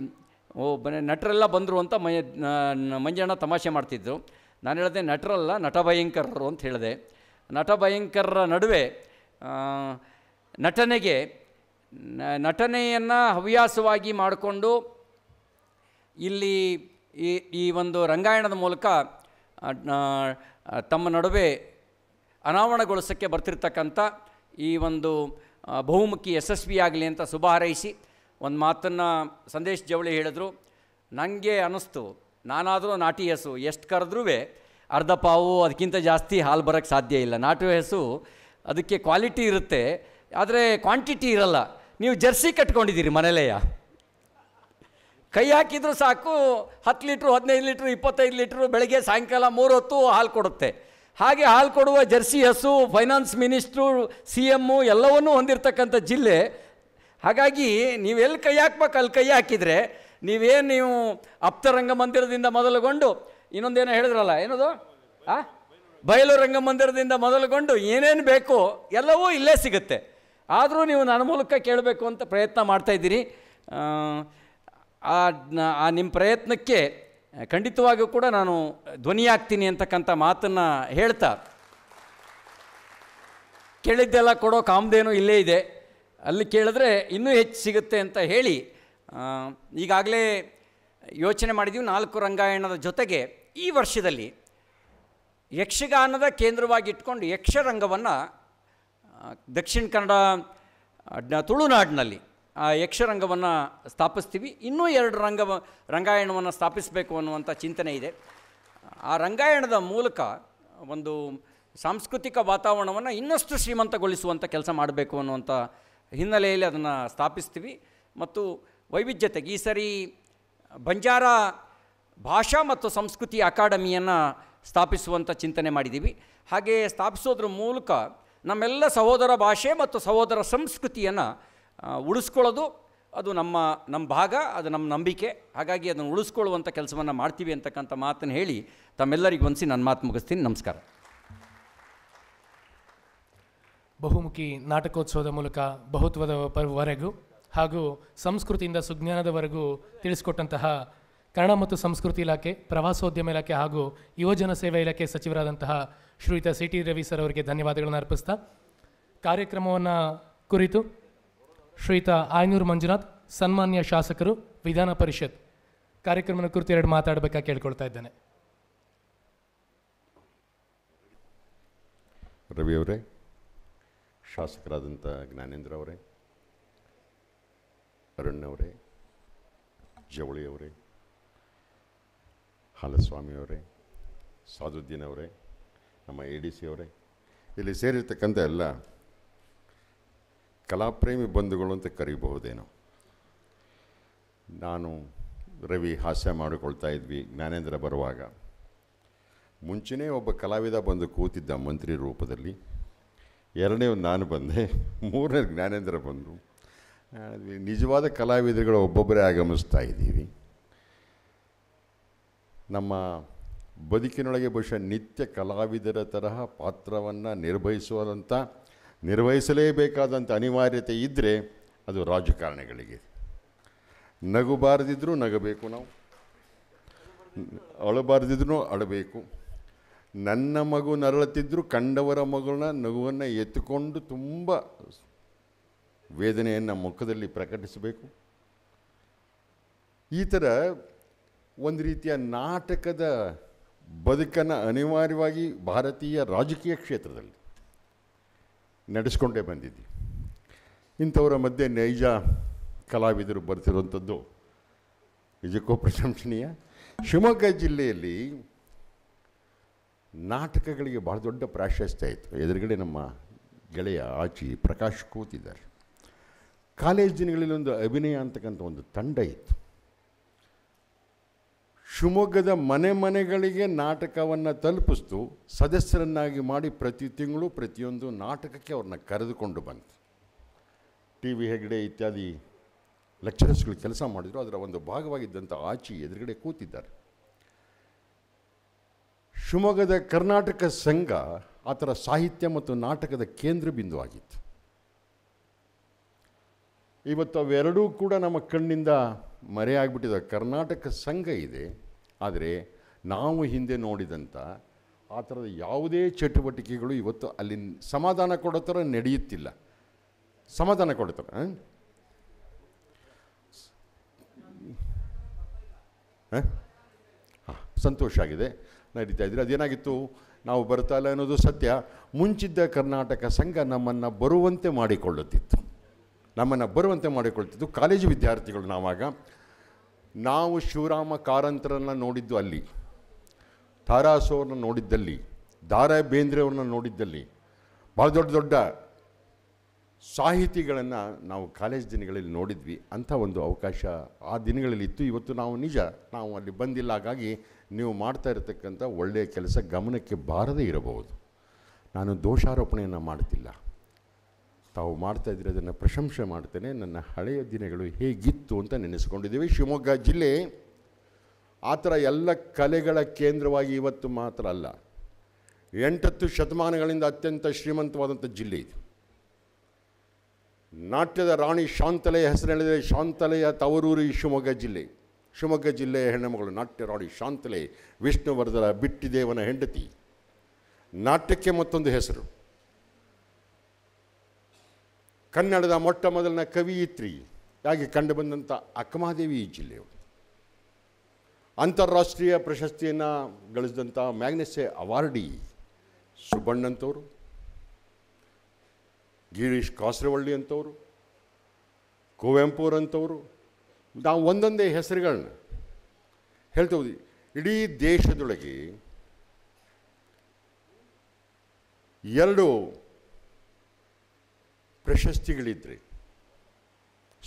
ನಟರೆಲ್ಲ ಬಂದರು ಅಂತ ಮಯ ಮಂಜಣ್ಣ ತಮಾಷೆ ಮಾಡ್ತಿದ್ದರು ನಾನು ಹೇಳಿದೆ ನಟರಲ್ಲ ನಟ ಭಯಂಕರರು ಅಂತ ಹೇಳಿದೆ ನಟ ಭಯಂಕರರ ನಡುವೆ ನಟನೆಗೆ ನಟನೆಯನ್ನು ಹವ್ಯಾಸವಾಗಿ ಮಾಡಿಕೊಂಡು ಇಲ್ಲಿ ಈ ಈ ಒಂದು ರಂಗಾಯಣದ ಮೂಲಕ ತಮ್ಮ ನಡುವೆ ಅನಾವರಣಗೊಳಿಸೋಕ್ಕೆ ಬರ್ತಿರ್ತಕ್ಕಂಥ ಈ ಒಂದು ಬಹುಮುಖಿ ಯಶಸ್ವಿಯಾಗಲಿ ಅಂತ ಶುಭ ಹಾರೈಸಿ ಒಂದು ಮಾತನ್ನು ಸಂದೇಶ್ ಜವಳಿ ಹೇಳಿದ್ರು ನನಗೆ ಅನ್ನಿಸ್ತು ನಾನಾದರೂ ನಾಟಿ ಹೆಸು ಎಷ್ಟು ಕರೆದ್ರೂ ಅರ್ಧ ಪಾವು ಅದಕ್ಕಿಂತ ಜಾಸ್ತಿ ಹಾಲು ಬರೋಕ್ಕೆ ಸಾಧ್ಯ ಇಲ್ಲ ನಾಟಿ ಹೆಸು ಅದಕ್ಕೆ ಕ್ವಾಲಿಟಿ ಇರುತ್ತೆ ಆದರೆ ಕ್ವಾಂಟಿಟಿ ಇರಲ್ಲ ನೀವು ಜರ್ಸಿ ಕಟ್ಕೊಂಡಿದ್ದೀರಿ ಮನೇಲೆಯಾ ಕೈ ಹಾಕಿದರೂ ಸಾಕು ಹತ್ತು ಲೀಟ್ರು ಹದಿನೈದು ಲೀಟ್ರು ಇಪ್ಪತ್ತೈದು ಲೀಟ್ರು ಬೆಳಗ್ಗೆ ಸಾಯಂಕಾಲ ಮೂರು ಹೊತ್ತು ಹಾಲು ಕೊಡುತ್ತೆ ಹಾಗೆ ಹಾಲು ಕೊಡುವ ಜರ್ಸಿ ಹಸು ಫೈನಾನ್ಸ್ ಮಿನಿಸ್ಟ್ರು ಸಿ ಎಮ್ಮು ಎಲ್ಲವನ್ನೂ ಹೊಂದಿರತಕ್ಕಂಥ ಜಿಲ್ಲೆ ಹಾಗಾಗಿ ನೀವೆಲ್ಲಿ ಕೈ ಹಾಕ್ಬೇಕು ಅಲ್ಲಿ ಕೈ ಹಾಕಿದರೆ ನೀವೇನು ನೀವು ಅಪ್ತರಂಗ ಮಂದಿರದಿಂದ ಮೊದಲುಗೊಂಡು ಇನ್ನೊಂದೇನೋ ಹೇಳಿದ್ರಲ್ಲ ಏನದು ಆ ಬಯಲು ರಂಗಮಂದಿರದಿಂದ ಮೊದಲುಗೊಂಡು ಏನೇನು ಬೇಕು ಎಲ್ಲವೂ ಇಲ್ಲೇ ಸಿಗುತ್ತೆ ಆದರೂ ನೀವು ನನ್ನ ಮೂಲಕ ಕೇಳಬೇಕು ಅಂತ ಪ್ರಯತ್ನ ಮಾಡ್ತಾಯಿದ್ದೀರಿ ಆ ಆ ನಿಮ್ಮ ಪ್ರಯತ್ನಕ್ಕೆ ಖಂಡಿತವಾಗಿಯೂ ಕೂಡ ನಾನು ಧ್ವನಿಯಾಗ್ತೀನಿ ಅಂತಕ್ಕಂಥ ಮಾತನ್ನು ಹೇಳ್ತಾ ಕೇಳಿದ್ದೆಲ್ಲ ಕೊಡೋ ಕಾಮ್ದೇನು ಇಲ್ಲೇ ಇದೆ ಅಲ್ಲಿ ಕೇಳಿದ್ರೆ ಇನ್ನೂ ಹೆಚ್ಚು ಸಿಗುತ್ತೆ ಅಂತ ಹೇಳಿ ಈಗಾಗಲೇ ಯೋಚನೆ ಮಾಡಿದ್ದೀವಿ ನಾಲ್ಕು ರಂಗಾಯಣದ ಜೊತೆಗೆ ಈ ವರ್ಷದಲ್ಲಿ ಯಕ್ಷಗಾನದ ಕೇಂದ್ರವಾಗಿ ಇಟ್ಕೊಂಡು ಯಕ್ಷರಂಗವನ್ನು ದಕ್ಷಿಣ ಕನ್ನಡ ತುಳುನಾಡಿನಲ್ಲಿ ಯಕ್ಷರಂಗವನ್ನು ಸ್ಥಾಪಿಸ್ತೀವಿ ಇನ್ನೂ ಎರಡು ರಂಗ ರಂಗಾಯಣವನ್ನು ಸ್ಥಾಪಿಸಬೇಕು ಅನ್ನುವಂಥ ಚಿಂತನೆ ಇದೆ ಆ ರಂಗಾಯಣದ ಮೂಲಕ ಒಂದು ಸಾಂಸ್ಕೃತಿಕ ವಾತಾವರಣವನ್ನು ಇನ್ನಷ್ಟು ಶ್ರೀಮಂತಗೊಳಿಸುವಂಥ ಕೆಲಸ ಮಾಡಬೇಕು ಅನ್ನುವಂಥ ಹಿನ್ನೆಲೆಯಲ್ಲಿ ಅದನ್ನು ಸ್ಥಾಪಿಸ್ತೀವಿ ಮತ್ತು ವೈವಿಧ್ಯತೆಗೆ ಈ ಸರಿ ಬಂಜಾರ ಭಾಷಾ ಮತ್ತು ಸಂಸ್ಕೃತಿ ಅಕಾಡೆಮಿಯನ್ನು ಸ್ಥಾಪಿಸುವಂಥ ಚಿಂತನೆ ಮಾಡಿದ್ದೀವಿ ಹಾಗೆ ಸ್ಥಾಪಿಸೋದ್ರ ಮೂಲಕ ನಮ್ಮೆಲ್ಲ ಸಹೋದರ ಭಾಷೆ ಮತ್ತು ಸಹೋದರ ಸಂಸ್ಕೃತಿಯನ್ನು ಉಳಿಸ್ಕೊಳ್ಳೋದು ಅದು ನಮ್ಮ ನಮ್ಮ ಭಾಗ ಅದು ನಮ್ಮ ನಂಬಿಕೆ ಹಾಗಾಗಿ ಅದನ್ನು ಉಳಿಸ್ಕೊಳ್ಳುವಂಥ ಕೆಲಸವನ್ನು ಮಾಡ್ತೀವಿ ಅಂತಕ್ಕಂಥ ಮಾತನ್ನು ಹೇಳಿ ತಮ್ಮೆಲ್ಲರಿಗೆ ಒಂದಿಸಿ ನನ್ನ ಮಾತು ಮುಗಿಸ್ತೀನಿ ನಮಸ್ಕಾರ ಬಹುಮುಖಿ ನಾಟಕೋತ್ಸವದ ಮೂಲಕ ಬಹುತ್ವದ ಬಹುತ್ವದವರೆಗೂ ಹಾಗೂ ಸಂಸ್ಕೃತಿಯಿಂದ ಸುಜ್ಞಾನದವರೆಗೂ ತಿಳಿಸಿಕೊಟ್ಟಂತಹ ಕನ್ನಡ ಮತ್ತು ಸಂಸ್ಕೃತಿ ಇಲಾಖೆ ಪ್ರವಾಸೋದ್ಯಮ ಇಲಾಖೆ ಹಾಗೂ ಯುವಜನ ಸೇವಾ ಇಲಾಖೆ ಸಚಿವರಾದಂತಹ ಶ್ರೀಯುತ ಸಿ ಟಿ ರವಿ ಸರ್ ಅವರಿಗೆ ಧನ್ಯವಾದಗಳನ್ನು ಅರ್ಪಿಸ್ತಾ ಕಾರ್ಯಕ್ರಮವನ್ನು ಕುರಿತು ಶ್ರೀತ ಆಯನೂರು ಮಂಜುನಾಥ್ ಸನ್ಮಾನ್ಯ ಶಾಸಕರು ವಿಧಾನ ಪರಿಷತ್ ಕಾರ್ಯಕ್ರಮದ ಕುರಿತು ಎರಡು ಮಾತಾಡಬೇಕಾ ಕೇಳ್ಕೊಳ್ತಾ ಇದ್ದೇನೆ ರವಿ ಶಾಸಕರಾದಂಥ ಜ್ಞಾನೇಂದ್ರ ಅವರೇ ಅರುಣ್ ಅವರೇ ಜವಳಿ ಅವರೇ ಹಾಲಸ್ವಾಮಿಯವರೇ ಸಾದುದ್ದೀನ್ ಅವರೇ ನಮ್ಮ ಎ ಡಿ ಸಿ ಅವರೇ ಇಲ್ಲಿ ಸೇರಿರ್ತಕ್ಕಂಥ ಎಲ್ಲ ಕಲಾಪ್ರೇಮಿ ಬಂಧುಗಳು ಅಂತ ಕರಿಬಹುದೇನೋ ನಾನು ರವಿ ಹಾಸ್ಯ ಮಾಡಿಕೊಳ್ತಾ ಇದ್ವಿ ಜ್ಞಾನೇಂದ್ರ ಬರುವಾಗ ಮುಂಚೆನೇ ಒಬ್ಬ ಕಲಾವಿದ ಬಂದು ಕೂತಿದ್ದ ಮಂತ್ರಿ ರೂಪದಲ್ಲಿ ಎರಡನೇ ನಾನು ಬಂದೆ ಮೂರನೇ ಜ್ಞಾನೇಂದ್ರ ಬಂದರು ನಿಜವಾದ ಕಲಾವಿದರುಗಳು ಒಬ್ಬೊಬ್ಬರೇ ಆಗಮಿಸ್ತಾ ಇದ್ದೀವಿ ನಮ್ಮ ಬದುಕಿನೊಳಗೆ ಬಹುಶಃ ನಿತ್ಯ ಕಲಾವಿದರ ತರಹ ಪಾತ್ರವನ್ನು ನಿರ್ವಹಿಸುವಂಥ ನಿರ್ವಹಿಸಲೇಬೇಕಾದಂಥ ಅನಿವಾರ್ಯತೆ ಇದ್ದರೆ ಅದು ರಾಜಕಾರಣಿಗಳಿಗೆ ನಗುಬಾರದಿದ್ದರೂ ನಗಬೇಕು ನಾವು ಅಳಬಾರದಿದ್ರೂ ಅಳಬೇಕು ನನ್ನ ಮಗು ನರಳುತ್ತಿದ್ದರೂ ಕಂಡವರ ಮಗುನ ನಗುವನ್ನು ಎತ್ತಿಕೊಂಡು ತುಂಬ ವೇದನೆಯನ್ನು ಮುಖದಲ್ಲಿ ಪ್ರಕಟಿಸಬೇಕು ಈ ಥರ ಒಂದು ರೀತಿಯ ನಾಟಕದ ಬದುಕನ್ನು ಅನಿವಾರ್ಯವಾಗಿ ಭಾರತೀಯ ರಾಜಕೀಯ ಕ್ಷೇತ್ರದಲ್ಲಿ ನಡೆಸ್ಕೊಂಡೇ ಬಂದಿದ್ವಿ ಇಂಥವರ ಮಧ್ಯೆ ನೈಜ ಕಲಾವಿದರು ಬರ್ತಿರುವಂಥದ್ದು ನಿಜಕ್ಕೂ ಪ್ರಶಂಸನೀಯ ಶಿವಮೊಗ್ಗ ಜಿಲ್ಲೆಯಲ್ಲಿ ನಾಟಕಗಳಿಗೆ ಭಾಳ ದೊಡ್ಡ ಪ್ರಾಶಸ್ತ್ಯ ಇತ್ತು ಎದುರುಗಡೆ ನಮ್ಮ ಗೆಳೆಯ ಆಚಿ ಪ್ರಕಾಶ್ ಕೂತಿದ್ದಾರೆ ಕಾಲೇಜ್ ದಿನಗಳಲ್ಲಿ ಒಂದು ಅಭಿನಯ ಅಂತಕ್ಕಂಥ ಒಂದು ತಂಡ ಇತ್ತು ಶಿವಮೊಗ್ಗದ ಮನೆ ಮನೆಗಳಿಗೆ ನಾಟಕವನ್ನು ತಲುಪಿಸ್ತು ಸದಸ್ಯರನ್ನಾಗಿ ಮಾಡಿ ಪ್ರತಿ ತಿಂಗಳು ಪ್ರತಿಯೊಂದು ನಾಟಕಕ್ಕೆ ಅವ್ರನ್ನ ಕರೆದುಕೊಂಡು ಬಂತು ಟಿ ವಿ ಹೆಗ್ಡೆ ಇತ್ಯಾದಿ ಲೆಕ್ಚರರ್ಸ್ಗಳು ಕೆಲಸ ಮಾಡಿದರು ಅದರ ಒಂದು ಭಾಗವಾಗಿದ್ದಂಥ ಆಚಿ ಎದುರುಗಡೆ ಕೂತಿದ್ದಾರೆ ಶಿವಮೊಗ್ಗದ ಕರ್ನಾಟಕ ಸಂಘ ಆ ಥರ ಸಾಹಿತ್ಯ ಮತ್ತು ನಾಟಕದ ಕೇಂದ್ರ ಬಿಂದು ಆಗಿತ್ತು ಇವತ್ತು ಅವೆರಡೂ ಕೂಡ ನಮ್ಮ ಕಣ್ಣಿಂದ ಮರೆಯಾಗ್ಬಿಟ್ಟಿದೆ ಕರ್ನಾಟಕ ಸಂಘ ಇದೆ ಆದರೆ ನಾವು ಹಿಂದೆ ನೋಡಿದಂಥ ಆ ಥರದ ಯಾವುದೇ ಚಟುವಟಿಕೆಗಳು ಇವತ್ತು ಅಲ್ಲಿ ಸಮಾಧಾನ ಕೊಡೋ ಥರ ನಡೆಯುತ್ತಿಲ್ಲ ಸಮಾಧಾನ ಕೊಡೋ ಥರ ಹಾಂ ಸಂತೋಷ ಆಗಿದೆ ನಡೀತಾ ಇದ್ದರೆ ಅದೇನಾಗಿತ್ತು ನಾವು ಬರ್ತಾ ಇಲ್ಲ ಅನ್ನೋದು ಸತ್ಯ ಮುಂಚಿದ್ದ ಕರ್ನಾಟಕ ಸಂಘ ನಮ್ಮನ್ನು ಬರುವಂತೆ ಮಾಡಿಕೊಳ್ಳುತ್ತಿತ್ತು ನಮ್ಮನ್ನು ಬರುವಂತೆ ಮಾಡಿಕೊಳ್ತಿತ್ತು ಕಾಲೇಜು ವಿದ್ಯಾರ್ಥಿಗಳು ನಾವಾಗ ನಾವು ಶಿವರಾಮ ಕಾರಂತರನ್ನು ನೋಡಿದ್ದು ಅಲ್ಲಿ ತಾರಾಸೋರನ್ನ ನೋಡಿದ್ದಲ್ಲಿ ದಾರಾ ಬೇಂದ್ರೆಯವ್ರನ್ನ ನೋಡಿದ್ದಲ್ಲಿ ಭಾಳ ದೊಡ್ಡ ದೊಡ್ಡ ಸಾಹಿತಿಗಳನ್ನು ನಾವು ಕಾಲೇಜ್ ದಿನಗಳಲ್ಲಿ ನೋಡಿದ್ವಿ ಅಂಥ ಒಂದು ಅವಕಾಶ ಆ ದಿನಗಳಲ್ಲಿ ಇತ್ತು ಇವತ್ತು ನಾವು ನಿಜ ನಾವು ಅಲ್ಲಿ ಬಂದಿಲ್ಲ ಹಾಗಾಗಿ ನೀವು ಮಾಡ್ತಾ ಇರತಕ್ಕಂಥ ಒಳ್ಳೆಯ ಕೆಲಸ ಗಮನಕ್ಕೆ ಬಾರದೇ ಇರಬಹುದು ನಾನು ದೋಷಾರೋಪಣೆಯನ್ನು ಮಾಡ್ತಿಲ್ಲ ತಾವು ಮಾಡ್ತಾ ಅದನ್ನು ಪ್ರಶಂಸೆ ಮಾಡ್ತೇನೆ ನನ್ನ ಹಳೆಯ ದಿನಗಳು ಹೇಗಿತ್ತು ಅಂತ ನೆನೆಸ್ಕೊಂಡಿದ್ದೀವಿ ಶಿವಮೊಗ್ಗ ಜಿಲ್ಲೆ ಆ ಥರ ಎಲ್ಲ ಕಲೆಗಳ ಕೇಂದ್ರವಾಗಿ ಇವತ್ತು ಮಾತ್ರ ಅಲ್ಲ ಎಂಟತ್ತು ಶತಮಾನಗಳಿಂದ ಅತ್ಯಂತ ಶ್ರೀಮಂತವಾದಂಥ ಜಿಲ್ಲೆ ಇದು ನಾಟ್ಯದ ರಾಣಿ ಶಾಂತಲೆಯ ಹೇಳಿದರೆ ಶಾಂತಲೆಯ ತವರೂರು ಶಿವಮೊಗ್ಗ ಜಿಲ್ಲೆ ಶಿವಮೊಗ್ಗ ಜಿಲ್ಲೆಯ ಹೆಣ್ಣುಮಗಳು ನಾಟ್ಯ ರಾಣಿ ಶಾಂತಲೆ ವಿಷ್ಣುವರ್ಧರ ಬಿಟ್ಟಿದೇವನ ಹೆಂಡತಿ ನಾಟ್ಯಕ್ಕೆ ಮತ್ತೊಂದು ಹೆಸರು ಕನ್ನಡದ ಮೊಟ್ಟ ಮೊದಲಿನ ಕವಿಯಿತ್ರಿ ಯಾಗಿ ಕಂಡುಬಂದಂಥ ಅಕ್ಕಮಾದೇವಿ ಜಿಲ್ಲೆಯವರು ಅಂತಾರಾಷ್ಟ್ರೀಯ ಪ್ರಶಸ್ತಿಯನ್ನು ಗಳಿಸಿದಂಥ ಮ್ಯಾಗ್ನೆಸ್ಸೆ ಅವಾರ್ಡಿ ಸುಬ್ಬಣ್ಣಂಥವರು ಗಿರೀಶ್ ಕಾಸರವಳ್ಳಿ ಅಂಥವರು ಕುವೆಂಪುರಂಥವರು ನಾವು ಒಂದೊಂದೇ ಹೆಸರುಗಳನ್ನ ಹೇಳ್ತೀವಿ ಇಡೀ ದೇಶದೊಳಗೆ ಎರಡು ಪ್ರಶಸ್ತಿಗಳಿದ್ರೆ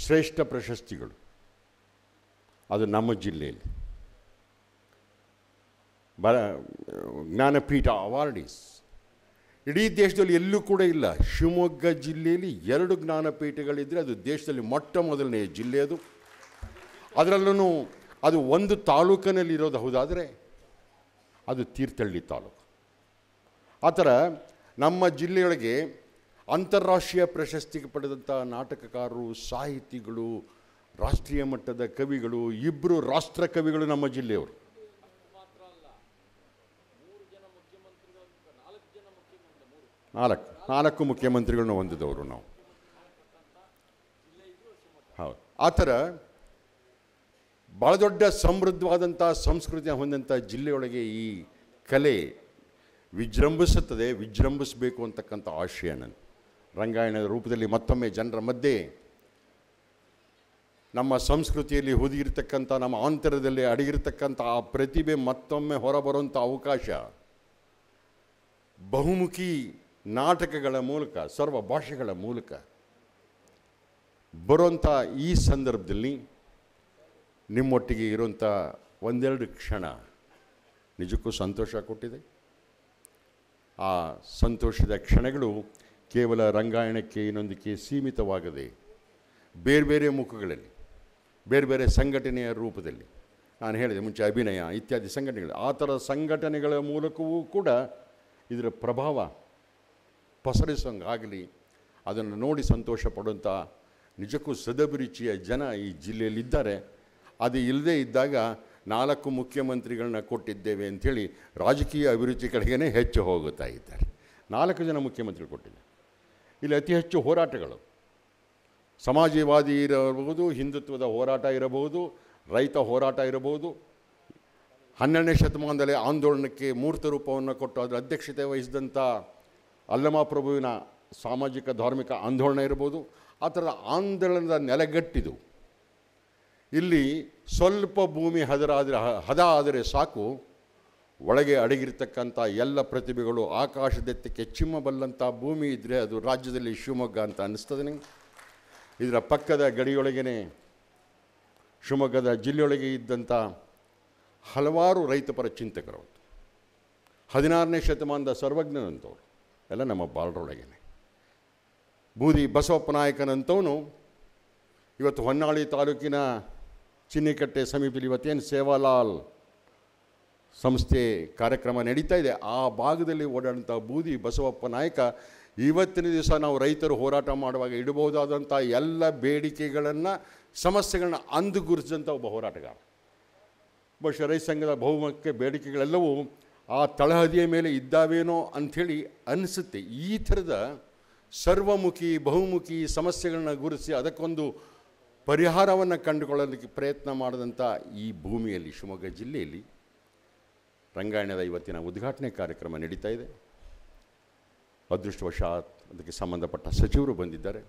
ಶ್ರೇಷ್ಠ ಪ್ರಶಸ್ತಿಗಳು ಅದು ನಮ್ಮ ಜಿಲ್ಲೆಯಲ್ಲಿ ಬ ಜ್ಞಾನಪೀಠ ಅವಾರ್ಡೀಸ್ ಇಡೀ ದೇಶದಲ್ಲಿ ಎಲ್ಲೂ ಕೂಡ ಇಲ್ಲ ಶಿವಮೊಗ್ಗ ಜಿಲ್ಲೆಯಲ್ಲಿ ಎರಡು ಜ್ಞಾನಪೀಠಗಳಿದ್ದರೆ ಅದು ದೇಶದಲ್ಲಿ ಮೊಟ್ಟ ಮೊದಲನೆಯ ಜಿಲ್ಲೆ ಅದು ಅದರಲ್ಲೂ ಅದು ಒಂದು ತಾಲೂಕಿನಲ್ಲಿ ಇರೋದು ಹೌದಾದರೆ ಅದು ತೀರ್ಥಹಳ್ಳಿ ತಾಲೂಕು ಆ ಥರ ನಮ್ಮ ಜಿಲ್ಲೆಯೊಳಗೆ ಅಂತಾರಾಷ್ಟ್ರೀಯ ಪ್ರಶಸ್ತಿ ಪಡೆದಂಥ ನಾಟಕಕಾರರು ಸಾಹಿತಿಗಳು ರಾಷ್ಟ್ರೀಯ ಮಟ್ಟದ ಕವಿಗಳು ಇಬ್ಬರು ರಾಷ್ಟ್ರ ಕವಿಗಳು ನಮ್ಮ ಜಿಲ್ಲೆಯವರು ನಾಲ್ಕು ನಾಲ್ಕು ಮುಖ್ಯಮಂತ್ರಿಗಳನ್ನ ಹೊಂದಿದವರು ನಾವು ಹೌದು ಆ ಥರ ಭಾಳ ದೊಡ್ಡ ಸಮೃದ್ಧವಾದಂಥ ಸಂಸ್ಕೃತಿ ಹೊಂದಂಥ ಜಿಲ್ಲೆಯೊಳಗೆ ಈ ಕಲೆ ವಿಜೃಂಭಿಸುತ್ತದೆ ವಿಜೃಂಭಿಸಬೇಕು ಅಂತಕ್ಕಂಥ ಆಶಯ ನನ್ನ ರಂಗಾಯಣದ ರೂಪದಲ್ಲಿ ಮತ್ತೊಮ್ಮೆ ಜನರ ಮಧ್ಯೆ ನಮ್ಮ ಸಂಸ್ಕೃತಿಯಲ್ಲಿ ಹುದುಗಿರ್ತಕ್ಕಂಥ ನಮ್ಮ ಆಂತರದಲ್ಲಿ ಅಡಗಿರ್ತಕ್ಕಂಥ ಆ ಪ್ರತಿಭೆ ಮತ್ತೊಮ್ಮೆ ಹೊರಬರುವಂಥ ಅವಕಾಶ ಬಹುಮುಖಿ ನಾಟಕಗಳ ಮೂಲಕ ಸರ್ವ ಭಾಷೆಗಳ ಮೂಲಕ ಬರುವಂಥ ಈ ಸಂದರ್ಭದಲ್ಲಿ ನಿಮ್ಮೊಟ್ಟಿಗೆ ಇರುವಂಥ ಒಂದೆರಡು ಕ್ಷಣ ನಿಜಕ್ಕೂ ಸಂತೋಷ ಕೊಟ್ಟಿದೆ ಆ ಸಂತೋಷದ ಕ್ಷಣಗಳು ಕೇವಲ ರಂಗಾಯಣಕ್ಕೆ ಇನ್ನೊಂದಕ್ಕೆ ಸೀಮಿತವಾಗದೆ ಬೇರೆ ಬೇರೆ ಮುಖಗಳಲ್ಲಿ ಬೇರೆ ಬೇರೆ ಸಂಘಟನೆಯ ರೂಪದಲ್ಲಿ ನಾನು ಹೇಳಿದೆ ಮುಂಚೆ ಅಭಿನಯ ಇತ್ಯಾದಿ ಸಂಘಟನೆಗಳು ಆ ಥರ ಸಂಘಟನೆಗಳ ಮೂಲಕವೂ ಕೂಡ ಇದರ ಪ್ರಭಾವ ಪಸರಿಸೋಂಗಾಗಲಿ ಅದನ್ನು ನೋಡಿ ಸಂತೋಷ ಪಡುವಂಥ ನಿಜಕ್ಕೂ ಸದಭಿರುಚಿಯ ಜನ ಈ ಜಿಲ್ಲೆಯಲ್ಲಿದ್ದಾರೆ ಅದು ಇಲ್ಲದೇ ಇದ್ದಾಗ ನಾಲ್ಕು ಮುಖ್ಯಮಂತ್ರಿಗಳನ್ನ ಕೊಟ್ಟಿದ್ದೇವೆ ಅಂಥೇಳಿ ರಾಜಕೀಯ ಅಭಿರುಚಿ ಕಡೆಗೇ ಹೆಚ್ಚು ಹೋಗುತ್ತಾ ಇದ್ದಾರೆ ನಾಲ್ಕು ಜನ ಮುಖ್ಯಮಂತ್ರಿಗಳು ಕೊಟ್ಟಿದ್ದಾರೆ ಇಲ್ಲಿ ಅತಿ ಹೆಚ್ಚು ಹೋರಾಟಗಳು ಸಮಾಜವಾದಿ ಇರಬಹುದು ಹಿಂದುತ್ವದ ಹೋರಾಟ ಇರಬಹುದು ರೈತ ಹೋರಾಟ ಇರಬಹುದು ಹನ್ನೆರಡನೇ ಶತಮಾನದಲ್ಲಿ ಆಂದೋಲನಕ್ಕೆ ಮೂರ್ತ ರೂಪವನ್ನು ಕೊಟ್ಟು ಅದರ ಅಧ್ಯಕ್ಷತೆ ವಹಿಸಿದಂಥ ಪ್ರಭುವಿನ ಸಾಮಾಜಿಕ ಧಾರ್ಮಿಕ ಆಂದೋಲನ ಇರ್ಬೋದು ಆ ಥರದ ಆಂದೋಲನದ ನೆಲೆಗಟ್ಟಿದು ಇಲ್ಲಿ ಸ್ವಲ್ಪ ಭೂಮಿ ಹದರಾದರೆ ಹದ ಆದರೆ ಸಾಕು ಒಳಗೆ ಅಡಗಿರ್ತಕ್ಕಂಥ ಎಲ್ಲ ಪ್ರತಿಭೆಗಳು ಆಕಾಶದೆತ್ತಕ್ಕೆ ಚಿಮ್ಮಬಲ್ಲಂಥ ಭೂಮಿ ಇದ್ದರೆ ಅದು ರಾಜ್ಯದಲ್ಲಿ ಶಿವಮೊಗ್ಗ ಅಂತ ಅನ್ನಿಸ್ತದೆ ನಿಮಗೆ ಇದರ ಪಕ್ಕದ ಗಡಿಯೊಳಗೇ ಶಿವಮೊಗ್ಗದ ಜಿಲ್ಲೆಯೊಳಗೆ ಇದ್ದಂಥ ಹಲವಾರು ರೈತಪರ ಚಿಂತಕರು ಹದಿನಾರನೇ ಶತಮಾನದ ಸರ್ವಜ್ಞನಂಥವ್ರು ಎಲ್ಲ ನಮ್ಮ ಬಾಳರೊಳಗೇನೆ ಬೂದಿ ಬಸವಪ್ಪ ನಾಯಕನಂಥವನು ಇವತ್ತು ಹೊನ್ನಾಳಿ ತಾಲೂಕಿನ ಚಿನ್ನಿಕಟ್ಟೆ ಸಮೀಪದಲ್ಲಿ ಇವತ್ತೇನು ಸೇವಾಲಾಲ್ ಸಂಸ್ಥೆ ಕಾರ್ಯಕ್ರಮ ನಡೀತಾ ಇದೆ ಆ ಭಾಗದಲ್ಲಿ ಓಡಾಡಂಥ ಬೂದಿ ಬಸವಪ್ಪ ನಾಯಕ ಇವತ್ತಿನ ದಿವಸ ನಾವು ರೈತರು ಹೋರಾಟ ಮಾಡುವಾಗ ಇಡಬಹುದಾದಂಥ ಎಲ್ಲ ಬೇಡಿಕೆಗಳನ್ನು ಸಮಸ್ಯೆಗಳನ್ನ ಅಂದುಗುರಿಸಿದಂಥ ಒಬ್ಬ ಹೋರಾಟಗಾರ ಬಹುಶಃ ರೈತ ಸಂಘದ ಬಹುಮುಖ್ಯ ಬೇಡಿಕೆಗಳೆಲ್ಲವೂ ಆ ತಳಹದಿಯ ಮೇಲೆ ಇದ್ದಾವೇನೋ ಅಂಥೇಳಿ ಅನಿಸುತ್ತೆ ಈ ಥರದ ಸರ್ವಮುಖಿ ಬಹುಮುಖಿ ಸಮಸ್ಯೆಗಳನ್ನ ಗುರುತಿಸಿ ಅದಕ್ಕೊಂದು ಪರಿಹಾರವನ್ನು ಕಂಡುಕೊಳ್ಳೋದಕ್ಕೆ ಪ್ರಯತ್ನ ಮಾಡಿದಂಥ ಈ ಭೂಮಿಯಲ್ಲಿ ಶಿವಮೊಗ್ಗ ಜಿಲ್ಲೆಯಲ್ಲಿ ರಂಗಾಯಣದ ಇವತ್ತಿನ ಉದ್ಘಾಟನೆ ಕಾರ್ಯಕ್ರಮ ನಡೀತಾ ಇದೆ ಅದೃಷ್ಟವಶಾತ್ ಅದಕ್ಕೆ ಸಂಬಂಧಪಟ್ಟ ಸಚಿವರು ಬಂದಿದ್ದಾರೆ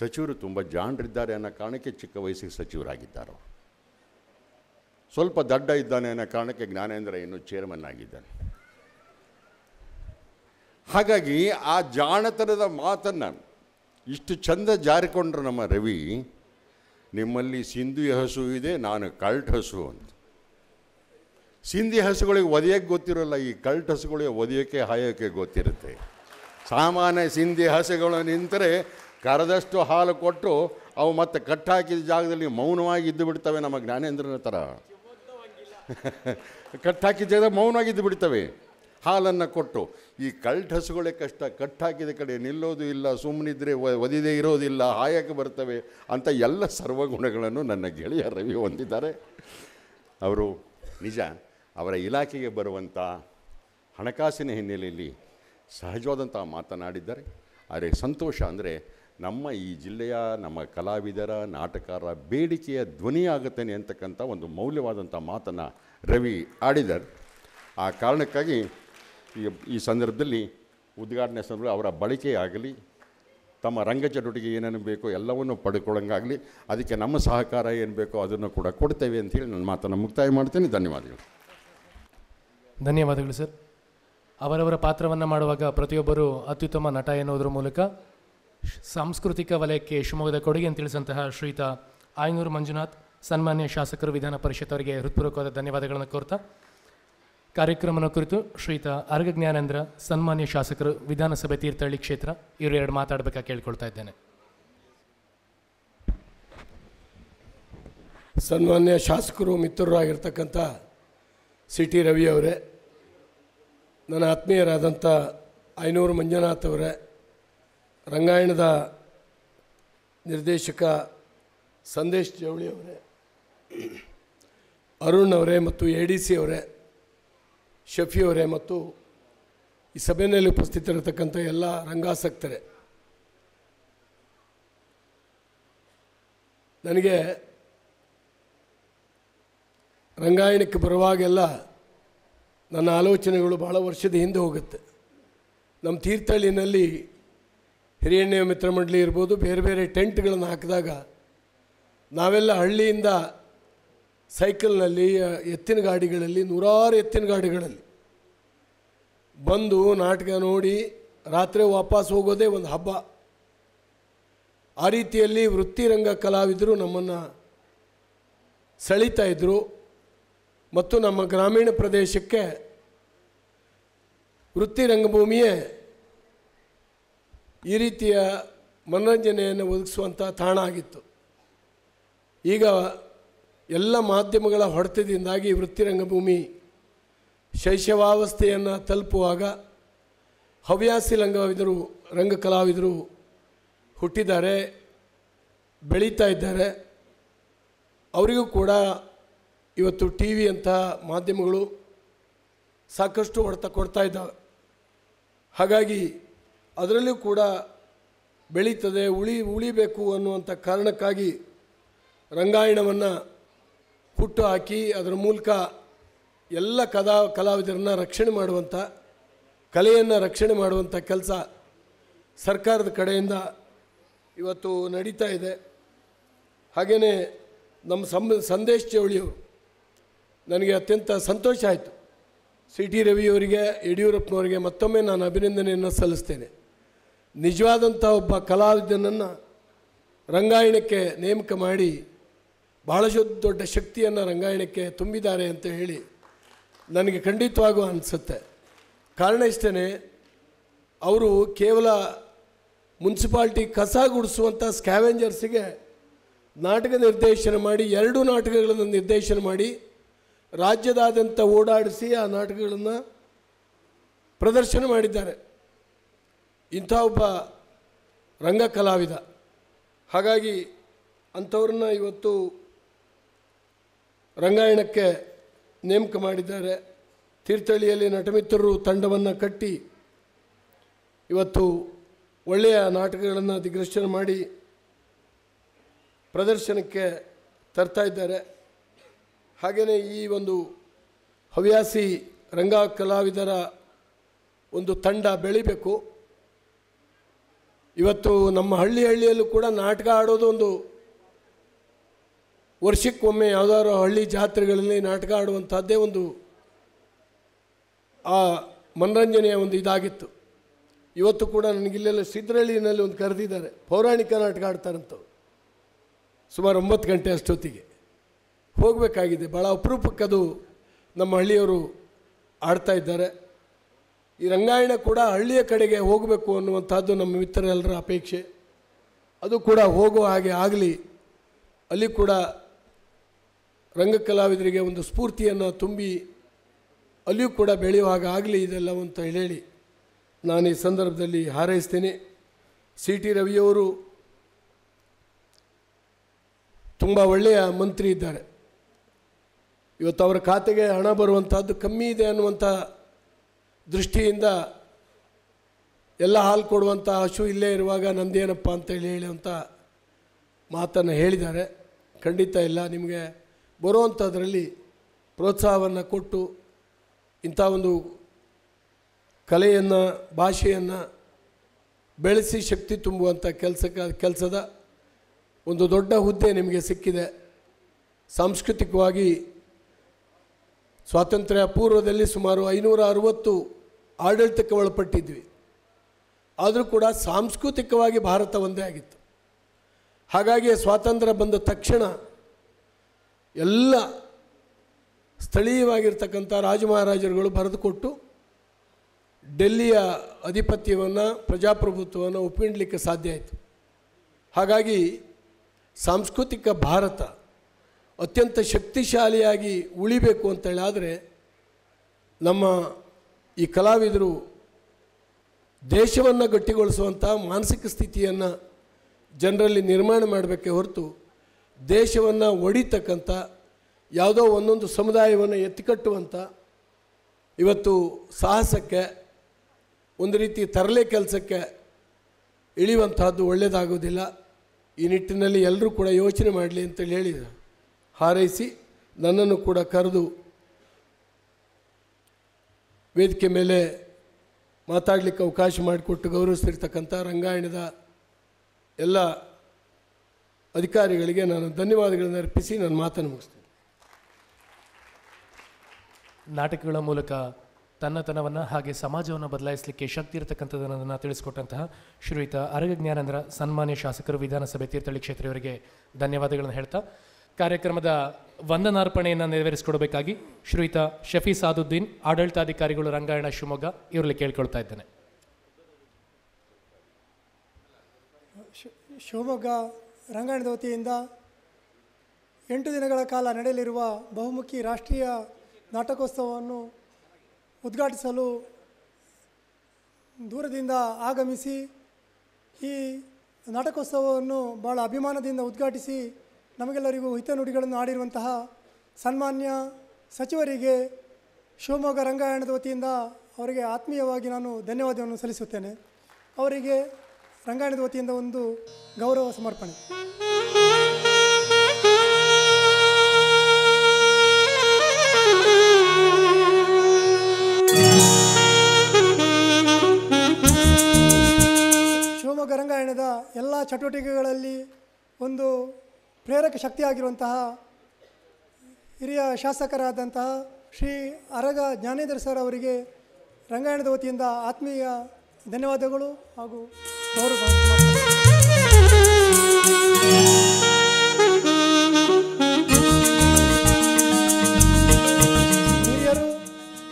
ಸಚಿವರು ತುಂಬ ಜಾಣರಿದ್ದಾರೆ ಅನ್ನೋ ಕಾರಣಕ್ಕೆ ಚಿಕ್ಕ ವಯಸ್ಸಿಗೆ ಸಚಿವರಾಗಿದ್ದಾರೆ ಸ್ವಲ್ಪ ದಡ್ಡ ಇದ್ದಾನೆ ಅನ್ನೋ ಕಾರಣಕ್ಕೆ ಜ್ಞಾನೇಂದ್ರ ಇನ್ನು ಚೇರ್ಮನ್ ಆಗಿದ್ದಾನೆ ಹಾಗಾಗಿ ಆ ಜಾಣತನದ ಮಾತನ್ನು ಇಷ್ಟು ಚಂದ ಜಾರಿಕೊಂಡ್ರು ನಮ್ಮ ರವಿ ನಿಮ್ಮಲ್ಲಿ ಸಿಂಧು ಹಸು ಇದೆ ನಾನು ಕಲ್ಟ್ ಹಸು ಅಂತ ಸಿಂಧಿ ಹಸುಗಳಿಗೆ ಒದೆಯೋಕ್ಕೆ ಗೊತ್ತಿರೋಲ್ಲ ಈ ಕಲ್ಟ್ ಹಸುಗಳಿಗೆ ಒದೆಯೋಕ್ಕೆ ಹಾಯೋಕ್ಕೆ ಗೊತ್ತಿರುತ್ತೆ ಸಾಮಾನ್ಯ ಸಿಂಧಿ ಹಸುಗಳು ನಿಂತರೆ ಕರೆದಷ್ಟು ಹಾಲು ಕೊಟ್ಟು ಅವು ಮತ್ತೆ ಕಟ್ಟಾಕಿದ ಜಾಗದಲ್ಲಿ ಮೌನವಾಗಿ ಇದ್ದು ಬಿಡ್ತವೆ ನಮ್ಮ ಜ್ಞಾನೇಂದ್ರನ ಥರ <laughs> ಕಟ್ಟಾಕಿದ ಜಾಗದಲ್ಲಿ ಮೌನವಾಗಿ ಇದ್ದು ಬಿಡ್ತವೆ ಹಾಲನ್ನು ಕೊಟ್ಟು ಈ ಕಲ್ಟ್ ಹಸುಗಳೇ ಕಷ್ಟ ಕಟ್ಟಾಕಿದ ಕಡೆ ನಿಲ್ಲೋದು ಇಲ್ಲ ಸುಮ್ಮನಿದ್ರೆ ಒದಿದೆ ಇರೋದಿಲ್ಲ ಹಾಯಕ್ಕೆ ಬರ್ತವೆ ಅಂತ ಎಲ್ಲ ಸರ್ವಗುಣಗಳನ್ನು ನನ್ನ ಗೆಳೆಯ ರವಿ ಹೊಂದಿದ್ದಾರೆ ಅವರು ನಿಜ ಅವರ ಇಲಾಖೆಗೆ ಬರುವಂಥ ಹಣಕಾಸಿನ ಹಿನ್ನೆಲೆಯಲ್ಲಿ ಸಹಜವಾದಂಥ ಮಾತನಾಡಿದ್ದಾರೆ ಆದರೆ ಸಂತೋಷ ಅಂದರೆ ನಮ್ಮ ಈ ಜಿಲ್ಲೆಯ ನಮ್ಮ ಕಲಾವಿದರ ನಾಟಕರ ಬೇಡಿಕೆಯ ಧ್ವನಿಯಾಗುತ್ತೇನೆ ಅಂತಕ್ಕಂಥ ಒಂದು ಮೌಲ್ಯವಾದಂಥ ಮಾತನ್ನು ರವಿ ಆಡಿದ್ದಾರೆ ಆ ಕಾರಣಕ್ಕಾಗಿ ಈ ಸಂದರ್ಭದಲ್ಲಿ ಉದ್ಘಾಟನೆ ಸಂದರ್ಭ ಅವರ ಬಳಕೆ ಆಗಲಿ ತಮ್ಮ ರಂಗ ಚಟುವಟಿಕೆ ಏನೇನು ಬೇಕೋ ಎಲ್ಲವನ್ನು ಪಡ್ಕೊಳ್ಳೋಂಗಾಗಲಿ ಅದಕ್ಕೆ ನಮ್ಮ ಸಹಕಾರ ಏನು ಬೇಕೋ ಅದನ್ನು ಕೂಡ ಕೊಡ್ತೇವೆ ಹೇಳಿ ನನ್ನ ಮಾತನ್ನು ಮುಕ್ತಾಯ ಮಾಡ್ತೇನೆ ಧನ್ಯವಾದಗಳು ಧನ್ಯವಾದಗಳು ಸರ್ ಅವರವರ ಪಾತ್ರವನ್ನು ಮಾಡುವಾಗ ಪ್ರತಿಯೊಬ್ಬರು ಅತ್ಯುತ್ತಮ ನಟ ಎನ್ನುವುದರ ಮೂಲಕ ಸಾಂಸ್ಕೃತಿಕ ವಲಯಕ್ಕೆ ಶಿವಮೊಗ್ಗದ ಕೊಡುಗೆ ಅಂತ ತಿಳಿಸಂತಹ ಶ್ರೀತ ಆಯನೂರು ಮಂಜುನಾಥ್ ಸನ್ಮಾನ್ಯ ಶಾಸಕರು ವಿಧಾನ ಪರಿಷತ್ ಅವರಿಗೆ ಹೃತ್ಪೂರ್ವಕವಾದ ಧನ್ಯವಾದಗಳನ್ನು ಕೋರ್ತಾ ಕಾರ್ಯಕ್ರಮನ ಕುರಿತು ಶ್ರೀತ ಅರ್ಘ ಜ್ಞಾನೇಂದ್ರ ಸನ್ಮಾನ್ಯ ಶಾಸಕರು ವಿಧಾನಸಭೆ ತೀರ್ಥಹಳ್ಳಿ ಕ್ಷೇತ್ರ ಇವರು ಎರಡು ಮಾತಾಡಬೇಕಾ ಕೇಳ್ಕೊಳ್ತಾ ಇದ್ದೇನೆ ಸನ್ಮಾನ್ಯ ಶಾಸಕರು ಮಿತ್ರರಾಗಿರ್ತಕ್ಕಂಥ ಸಿ ಟಿ ರವಿ ಅವರೇ ನನ್ನ ಆತ್ಮೀಯರಾದಂಥ ಐನೂರು ಮಂಜುನಾಥ್ ಅವರೇ ರಂಗಾಯಣದ ನಿರ್ದೇಶಕ ಸಂದೇಶ್ ಜವಳಿ ಅವರೇ ಅರುಣ್ ಅವರೇ ಮತ್ತು ಎ ಡಿ ಸಿ ಅವರೇ ಶಫಿ ಅವರೇ ಮತ್ತು ಈ ಸಭೆಯಲ್ಲಿ ಉಪಸ್ಥಿತರಿರತಕ್ಕಂಥ ಎಲ್ಲ ರಂಗಾಸಕ್ತರೇ ನನಗೆ ರಂಗಾಯಣಕ್ಕೆ ಬರುವಾಗೆಲ್ಲ ನನ್ನ ಆಲೋಚನೆಗಳು ಭಾಳ ವರ್ಷದ ಹಿಂದೆ ಹೋಗುತ್ತೆ ನಮ್ಮ ತೀರ್ಥಹಳ್ಳಿನಲ್ಲಿ ಹಿರಿಯಣ್ಯ ಮಿತ್ರ ಮಂಡಳಿ ಇರ್ಬೋದು ಬೇರೆ ಬೇರೆ ಟೆಂಟ್ಗಳನ್ನು ಹಾಕಿದಾಗ ನಾವೆಲ್ಲ ಹಳ್ಳಿಯಿಂದ ಸೈಕಲ್ನಲ್ಲಿ ಎತ್ತಿನ ಗಾಡಿಗಳಲ್ಲಿ ನೂರಾರು ಎತ್ತಿನ ಗಾಡಿಗಳಲ್ಲಿ ಬಂದು ನಾಟಕ ನೋಡಿ ರಾತ್ರಿ ವಾಪಸ್ ಹೋಗೋದೇ ಒಂದು ಹಬ್ಬ ಆ ರೀತಿಯಲ್ಲಿ ವೃತ್ತಿರಂಗ ಕಲಾವಿದರು ನಮ್ಮನ್ನು ಸೆಳೀತಾ ಇದ್ದರು ಮತ್ತು ನಮ್ಮ ಗ್ರಾಮೀಣ ಪ್ರದೇಶಕ್ಕೆ ವೃತ್ತಿ ರಂಗಭೂಮಿಯೇ ಈ ರೀತಿಯ ಮನೋರಂಜನೆಯನ್ನು ಒದಗಿಸುವಂಥ ತಾಣ ಆಗಿತ್ತು ಈಗ ಎಲ್ಲ ಮಾಧ್ಯಮಗಳ ಹೊಡೆತದಿಂದಾಗಿ ರಂಗಭೂಮಿ ಶೈಶವಾವಸ್ಥೆಯನ್ನು ತಲುಪುವಾಗ ಹವ್ಯಾಸಿ ರಂಗವಿದರು ರಂಗಕಲಾವಿದರು ಹುಟ್ಟಿದ್ದಾರೆ ಬೆಳೀತಾ ಇದ್ದಾರೆ ಅವರಿಗೂ ಕೂಡ ಇವತ್ತು ಟಿ ವಿ ಅಂತಹ ಮಾಧ್ಯಮಗಳು ಸಾಕಷ್ಟು ಹೊಡೆತ ಕೊಡ್ತಾ ಇದ್ದಾವೆ ಹಾಗಾಗಿ ಅದರಲ್ಲೂ ಕೂಡ ಬೆಳೀತದೆ ಉಳಿ ಉಳಿಬೇಕು ಅನ್ನುವಂಥ ಕಾರಣಕ್ಕಾಗಿ ರಂಗಾಯಣವನ್ನು ಹುಟ್ಟು ಹಾಕಿ ಅದರ ಮೂಲಕ ಎಲ್ಲ ಕದಾ ಕಲಾವಿದರನ್ನ ರಕ್ಷಣೆ ಮಾಡುವಂಥ ಕಲೆಯನ್ನು ರಕ್ಷಣೆ ಮಾಡುವಂಥ ಕೆಲಸ ಸರ್ಕಾರದ ಕಡೆಯಿಂದ ಇವತ್ತು ನಡೀತಾ ಇದೆ ಹಾಗೆಯೇ ನಮ್ಮ ಸಂ ಸಂದೇಶ್ ಚೌಳಿಯವರು ನನಗೆ ಅತ್ಯಂತ ಸಂತೋಷ ಆಯಿತು ಸಿ ಟಿ ರವಿಯವರಿಗೆ ಯಡಿಯೂರಪ್ಪನವರಿಗೆ ಮತ್ತೊಮ್ಮೆ ನಾನು ಅಭಿನಂದನೆಯನ್ನು ಸಲ್ಲಿಸ್ತೇನೆ ನಿಜವಾದಂಥ ಒಬ್ಬ ಕಲಾವಿದನನ್ನು ರಂಗಾಯಣಕ್ಕೆ ನೇಮಕ ಮಾಡಿ ಬಹಳಷ್ಟು ದೊಡ್ಡ ಶಕ್ತಿಯನ್ನು ರಂಗಾಯಣಕ್ಕೆ ತುಂಬಿದ್ದಾರೆ ಅಂತ ಹೇಳಿ ನನಗೆ ಖಂಡಿತವಾಗೂ ಅನಿಸುತ್ತೆ ಕಾರಣ ಇಷ್ಟೇ ಅವರು ಕೇವಲ ಮುನ್ಸಿಪಾಲ್ಟಿ ಕಸ ಗುಡಿಸುವಂಥ ಸ್ಕ್ಯಾವೆಂಜರ್ಸಿಗೆ ನಾಟಕ ನಿರ್ದೇಶನ ಮಾಡಿ ಎರಡು ನಾಟಕಗಳನ್ನು ನಿರ್ದೇಶನ ಮಾಡಿ ರಾಜ್ಯದಾದ್ಯಂತ ಓಡಾಡಿಸಿ ಆ ನಾಟಕಗಳನ್ನು ಪ್ರದರ್ಶನ ಮಾಡಿದ್ದಾರೆ ಇಂಥ ಒಬ್ಬ ರಂಗ ಕಲಾವಿದ ಹಾಗಾಗಿ ಅಂಥವ್ರನ್ನ ಇವತ್ತು ರಂಗಾಯಣಕ್ಕೆ ನೇಮಕ ಮಾಡಿದ್ದಾರೆ ತೀರ್ಥಹಳ್ಳಿಯಲ್ಲಿ ನಟಮಿತ್ರರು ತಂಡವನ್ನು ಕಟ್ಟಿ ಇವತ್ತು ಒಳ್ಳೆಯ ನಾಟಕಗಳನ್ನು ದಿಗ್ದರ್ಶನ ಮಾಡಿ ಪ್ರದರ್ಶನಕ್ಕೆ ತರ್ತಾ ಇದ್ದಾರೆ ಹಾಗೆಯೇ ಈ ಒಂದು ಹವ್ಯಾಸಿ ರಂಗ ಕಲಾವಿದರ ಒಂದು ತಂಡ ಬೆಳಿಬೇಕು ಇವತ್ತು ನಮ್ಮ ಹಳ್ಳಿ ಹಳ್ಳಿಯಲ್ಲೂ ಕೂಡ ನಾಟಕ ಆಡೋದು ಒಂದು ವರ್ಷಕ್ಕೊಮ್ಮೆ ಯಾವುದಾದ್ರು ಹಳ್ಳಿ ಜಾತ್ರೆಗಳಲ್ಲಿ ನಾಟಕ ಆಡುವಂಥದ್ದೇ ಒಂದು ಆ ಮನರಂಜನೆಯ ಒಂದು ಇದಾಗಿತ್ತು ಇವತ್ತು ಕೂಡ ನನಗಿಲ್ಲೆಲ್ಲ ಸಿದ್ರಹಳ್ಳಿನಲ್ಲಿ ಒಂದು ಕರೆದಿದ್ದಾರೆ ಪೌರಾಣಿಕ ನಾಟಕ ಆಡ್ತಾರಂತವು ಸುಮಾರು ಒಂಬತ್ತು ಗಂಟೆ ಅಷ್ಟೊತ್ತಿಗೆ ಹೋಗಬೇಕಾಗಿದೆ ಭಾಳ ಅಪರೂಪಕ್ಕದು ನಮ್ಮ ಹಳ್ಳಿಯವರು ಆಡ್ತಾ ಇದ್ದಾರೆ ಈ ರಂಗಾಯಣ ಕೂಡ ಹಳ್ಳಿಯ ಕಡೆಗೆ ಹೋಗಬೇಕು ಅನ್ನುವಂಥದ್ದು ನಮ್ಮ ಮಿತ್ರರೆಲ್ಲರ ಅಪೇಕ್ಷೆ ಅದು ಕೂಡ ಹೋಗೋ ಹಾಗೆ ಆಗಲಿ ಅಲ್ಲಿ ಕೂಡ ರಂಗ ಕಲಾವಿದರಿಗೆ ಒಂದು ಸ್ಫೂರ್ತಿಯನ್ನು ತುಂಬಿ ಅಲ್ಲಿಯೂ ಕೂಡ ಬೆಳೆಯುವ ಹಾಗೆ ಆಗಲಿ ಇದೆಲ್ಲ ಅಂತ ಹೇಳಿ ನಾನು ಈ ಸಂದರ್ಭದಲ್ಲಿ ಹಾರೈಸ್ತೇನೆ ಸಿ ಟಿ ರವಿಯವರು ತುಂಬ ಒಳ್ಳೆಯ ಮಂತ್ರಿ ಇದ್ದಾರೆ ಇವತ್ತು ಅವರ ಖಾತೆಗೆ ಹಣ ಬರುವಂಥದ್ದು ಕಮ್ಮಿ ಇದೆ ಅನ್ನುವಂಥ ದೃಷ್ಟಿಯಿಂದ ಎಲ್ಲ ಹಾಲು ಕೊಡುವಂಥ ಹಸು ಇಲ್ಲೇ ಇರುವಾಗ ನಂದೇನಪ್ಪ ಅಂತೇಳಿ ಹೇಳುವಂಥ ಮಾತನ್ನು ಹೇಳಿದ್ದಾರೆ ಖಂಡಿತ ಇಲ್ಲ ನಿಮಗೆ ಬರುವಂಥದ್ರಲ್ಲಿ ಪ್ರೋತ್ಸಾಹವನ್ನು ಕೊಟ್ಟು ಇಂಥ ಒಂದು ಕಲೆಯನ್ನು ಭಾಷೆಯನ್ನು ಬೆಳೆಸಿ ಶಕ್ತಿ ತುಂಬುವಂಥ ಕೆಲಸಕ್ಕೆ ಕೆಲಸದ ಒಂದು ದೊಡ್ಡ ಹುದ್ದೆ ನಿಮಗೆ ಸಿಕ್ಕಿದೆ ಸಾಂಸ್ಕೃತಿಕವಾಗಿ ಸ್ವಾತಂತ್ರ್ಯ ಪೂರ್ವದಲ್ಲಿ ಸುಮಾರು ಐನೂರ ಅರವತ್ತು ಆಡಳಿತಕ್ಕೆ ಒಳಪಟ್ಟಿದ್ವಿ ಆದರೂ ಕೂಡ ಸಾಂಸ್ಕೃತಿಕವಾಗಿ ಭಾರತ ಒಂದೇ ಆಗಿತ್ತು ಹಾಗಾಗಿ ಸ್ವಾತಂತ್ರ್ಯ ಬಂದ ತಕ್ಷಣ ಎಲ್ಲ ಸ್ಥಳೀಯವಾಗಿರ್ತಕ್ಕಂಥ ರಾಜಮಹಾರಾಜರುಗಳು ಬರೆದುಕೊಟ್ಟು ಡೆಲ್ಲಿಯ ಅಧಿಪತ್ಯವನ್ನು ಪ್ರಜಾಪ್ರಭುತ್ವವನ್ನು ಒಪ್ಪಿಡಲಿಕ್ಕೆ ಸಾಧ್ಯ ಆಯಿತು ಹಾಗಾಗಿ ಸಾಂಸ್ಕೃತಿಕ ಭಾರತ ಅತ್ಯಂತ ಶಕ್ತಿಶಾಲಿಯಾಗಿ ಉಳಿಬೇಕು ಅಂತ ಹೇಳಾದರೆ ನಮ್ಮ ಈ ಕಲಾವಿದರು ದೇಶವನ್ನು ಗಟ್ಟಿಗೊಳಿಸುವಂಥ ಮಾನಸಿಕ ಸ್ಥಿತಿಯನ್ನು ಜನರಲ್ಲಿ ನಿರ್ಮಾಣ ಮಾಡಬೇಕೆ ಹೊರತು ದೇಶವನ್ನು ಒಡಿತಕ್ಕಂಥ ಯಾವುದೋ ಒಂದೊಂದು ಸಮುದಾಯವನ್ನು ಎತ್ತಿಕಟ್ಟುವಂಥ ಇವತ್ತು ಸಾಹಸಕ್ಕೆ ಒಂದು ರೀತಿ ತರಲೆ ಕೆಲಸಕ್ಕೆ ಇಳಿಯುವಂತಹದ್ದು ಒಳ್ಳೆಯದಾಗೋದಿಲ್ಲ ಈ ನಿಟ್ಟಿನಲ್ಲಿ ಎಲ್ಲರೂ ಕೂಡ ಯೋಚನೆ ಮಾಡಲಿ ಅಂತೇಳಿ ಹೇಳಿದರು ಹಾರೈಸಿ ನನ್ನನ್ನು ಕೂಡ ಕರೆದು ವೇದಿಕೆ ಮೇಲೆ ಮಾತಾಡಲಿಕ್ಕೆ ಅವಕಾಶ ಮಾಡಿಕೊಟ್ಟು ಗೌರವಿಸ್ತಿರ್ತಕ್ಕಂಥ ರಂಗಾಯಣದ ಎಲ್ಲ ಅಧಿಕಾರಿಗಳಿಗೆ ನಾನು ಧನ್ಯವಾದಗಳನ್ನು ಅರ್ಪಿಸಿ ನನ್ನ ಮಾತನ್ನು ಮುಗಿಸ್ತೇನೆ ನಾಟಕಗಳ ಮೂಲಕ ತನ್ನತನವನ್ನು ಹಾಗೆ ಸಮಾಜವನ್ನು ಬದಲಾಯಿಸಲಿಕ್ಕೆ ಶಕ್ತಿ ಇರತಕ್ಕಂಥದ್ದನ್ನು ತಿಳಿಸಿಕೊಟ್ಟಂತಹ ಶ್ರೀಯುತ ಅರಗ ಜ್ಞಾನೇಂದ್ರ ಸನ್ಮಾನ್ಯ ಶಾಸಕರು ವಿಧಾನಸಭೆ ತೀರ್ಥಹಳ್ಳಿ ಕ್ಷೇತ್ರವರಿಗೆ ಧನ್ಯವಾದಗಳನ್ನು ಹೇಳ್ತಾ ಕಾರ್ಯಕ್ರಮದ ವಂದನಾರ್ಪಣೆಯನ್ನು ನೆರವೇರಿಸಿಕೊಡಬೇಕಾಗಿ ಶ್ರೀಯುತ ಶಫೀಸಾದುದ್ದೀನ್ ಸಾದುದ್ದೀನ್ ಆಡಳಿತಾಧಿಕಾರಿಗಳು ರಂಗಾಯಣ ಶಿವಮೊಗ್ಗ ಇವರಲ್ಲಿ ಕೇಳಿಕೊಳ್ತಾ ಇದ್ದೇನೆ ಶಿವಮೊಗ್ಗ ರಂಗಾಯಣದ ವತಿಯಿಂದ ಎಂಟು ದಿನಗಳ ಕಾಲ ನಡೆಯಲಿರುವ ಬಹುಮುಖಿ ರಾಷ್ಟ್ರೀಯ ನಾಟಕೋತ್ಸವವನ್ನು ಉದ್ಘಾಟಿಸಲು ದೂರದಿಂದ ಆಗಮಿಸಿ ಈ ನಾಟಕೋತ್ಸವವನ್ನು ಭಾಳ ಅಭಿಮಾನದಿಂದ ಉದ್ಘಾಟಿಸಿ ನಮಗೆಲ್ಲರಿಗೂ ನುಡಿಗಳನ್ನು ಆಡಿರುವಂತಹ ಸನ್ಮಾನ್ಯ ಸಚಿವರಿಗೆ ಶಿವಮೊಗ್ಗ ರಂಗಾಯಣದ ವತಿಯಿಂದ ಅವರಿಗೆ ಆತ್ಮೀಯವಾಗಿ ನಾನು ಧನ್ಯವಾದವನ್ನು ಸಲ್ಲಿಸುತ್ತೇನೆ ಅವರಿಗೆ ರಂಗಾಯಣದ ವತಿಯಿಂದ ಒಂದು ಗೌರವ ಸಮರ್ಪಣೆ ಶಿವಮೊಗ್ಗ ರಂಗಾಯಣದ ಎಲ್ಲ ಚಟುವಟಿಕೆಗಳಲ್ಲಿ ಒಂದು ಪ್ರೇರಕ ಶಕ್ತಿಯಾಗಿರುವಂತಹ ಹಿರಿಯ ಶಾಸಕರಾದಂತಹ ಶ್ರೀ ಅರಗ ಜ್ಞಾನೇಂದ್ರ ಸರ್ ಅವರಿಗೆ ರಂಗಾಯಣದ ವತಿಯಿಂದ ಆತ್ಮೀಯ ಧನ್ಯವಾದಗಳು ಹಾಗೂ ಗೌರವ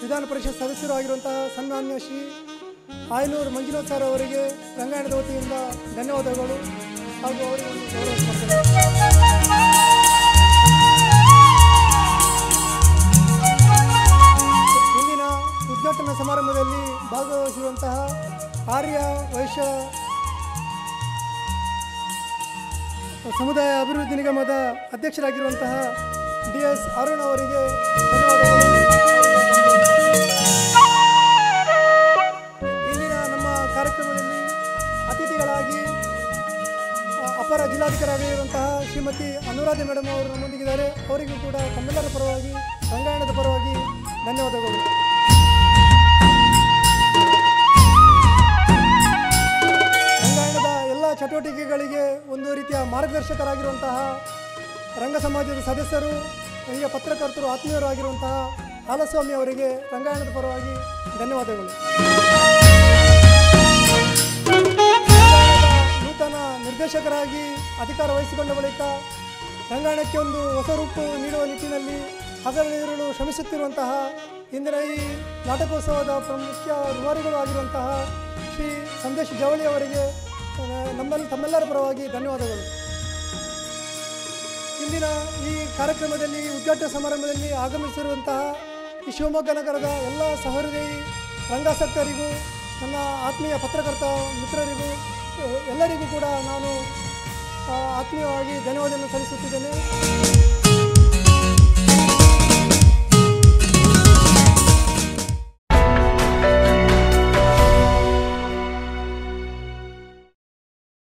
ವಿಧಾನ ಪರಿಷತ್ ಸದಸ್ಯರು ಆಗಿರುವಂತಹ ಸನ್ಮಾನ್ಯ ಶ್ರೀ ಆಯನೂರು ಮಂಜುನಾಥ್ ಸರ್ ಅವರಿಗೆ ರಂಗಾಯಣದ ವತಿಯಿಂದ ಧನ್ಯವಾದಗಳು ಹಾಗೂ ಅವರಿಗೆ ಇಂದಿನ ಉದ್ಘಾಟನಾ ಸಮಾರಂಭದಲ್ಲಿ ಭಾಗವಹಿಸಿರುವಂತಹ ಆರ್ಯ ವೈಶ್ಯ ಸಮುದಾಯ ಅಭಿವೃದ್ಧಿ ನಿಗಮದ ಅಧ್ಯಕ್ಷರಾಗಿರುವಂತಹ ಡಿ ಎಸ್ ಅರುಣ್ ಅವರಿಗೆ ಧನ್ಯವಾದಗಳು ಅಪರ ಜಿಲ್ಲಾಧಿಕಾರಿಯಾಗಿರುವಂತಹ ಶ್ರೀಮತಿ ಅನುರಾಧೆ ಮೇಡಮ್ ಅವರು ನಮ್ಮೊಂದಿಗಿದ್ದಾರೆ ಅವರಿಗೂ ಕೂಡ ತಮ್ಮೆಲ್ಲರ ಪರವಾಗಿ ರಂಗಾಯಣದ ಪರವಾಗಿ ಧನ್ಯವಾದಗಳು ರಂಗಾಯಣದ ಎಲ್ಲ ಚಟುವಟಿಕೆಗಳಿಗೆ ಒಂದು ರೀತಿಯ ಮಾರ್ಗದರ್ಶಕರಾಗಿರುವಂತಹ ರಂಗ ಸಮಾಜದ ಸದಸ್ಯರು ಹೀಗೆ ಪತ್ರಕರ್ತರು ಆತ್ಮೀಯರಾಗಿರುವಂತಹ ಹಾಲಸ್ವಾಮಿ ಅವರಿಗೆ ರಂಗಾಯಣದ ಪರವಾಗಿ ಧನ್ಯವಾದಗಳು ನಿರ್ದೇಶಕರಾಗಿ ಅಧಿಕಾರ ವಹಿಸಿಕೊಂಡ ಬಳಿಕ ರಂಗಾಯಣಕ್ಕೆ ಒಂದು ಹೊಸ ರೂಪು ನೀಡುವ ನಿಟ್ಟಿನಲ್ಲಿ ಹಗಲಿರುಳು ಶ್ರಮಿಸುತ್ತಿರುವಂತಹ ಇಂದಿನ ಈ ನಾಟಕೋತ್ಸವದ ಪ್ರಮುಖ ರೂವಾರಿಗಳು ಆಗಿರುವಂತಹ ಶ್ರೀ ಸಂದೇಶ್ ಜವಳಿ ಅವರಿಗೆ ನಮ್ಮಲ್ಲಿ ತಮ್ಮೆಲ್ಲರ ಪರವಾಗಿ ಧನ್ಯವಾದಗಳು ಇಂದಿನ ಈ ಕಾರ್ಯಕ್ರಮದಲ್ಲಿ ಉದ್ಘಾಟನಾ ಸಮಾರಂಭದಲ್ಲಿ ಆಗಮಿಸಿರುವಂತಹ ಈ ಶಿವಮೊಗ್ಗ ನಗರದ ಎಲ್ಲ ಸಹೃದಯಿ ರಂಗಾಸಕ್ತರಿಗೂ ನನ್ನ ಆತ್ಮೀಯ ಪತ್ರಕರ್ತ ಮಿತ್ರರಿಗೂ ಎಲ್ಲರಿಗೂ ಕೂಡ ನಾನು ಆತ್ಮೀಯವಾಗಿ ಧನ್ಯವಾದವನ್ನು ಸಲ್ಲಿಸುತ್ತಿದ್ದೇನೆ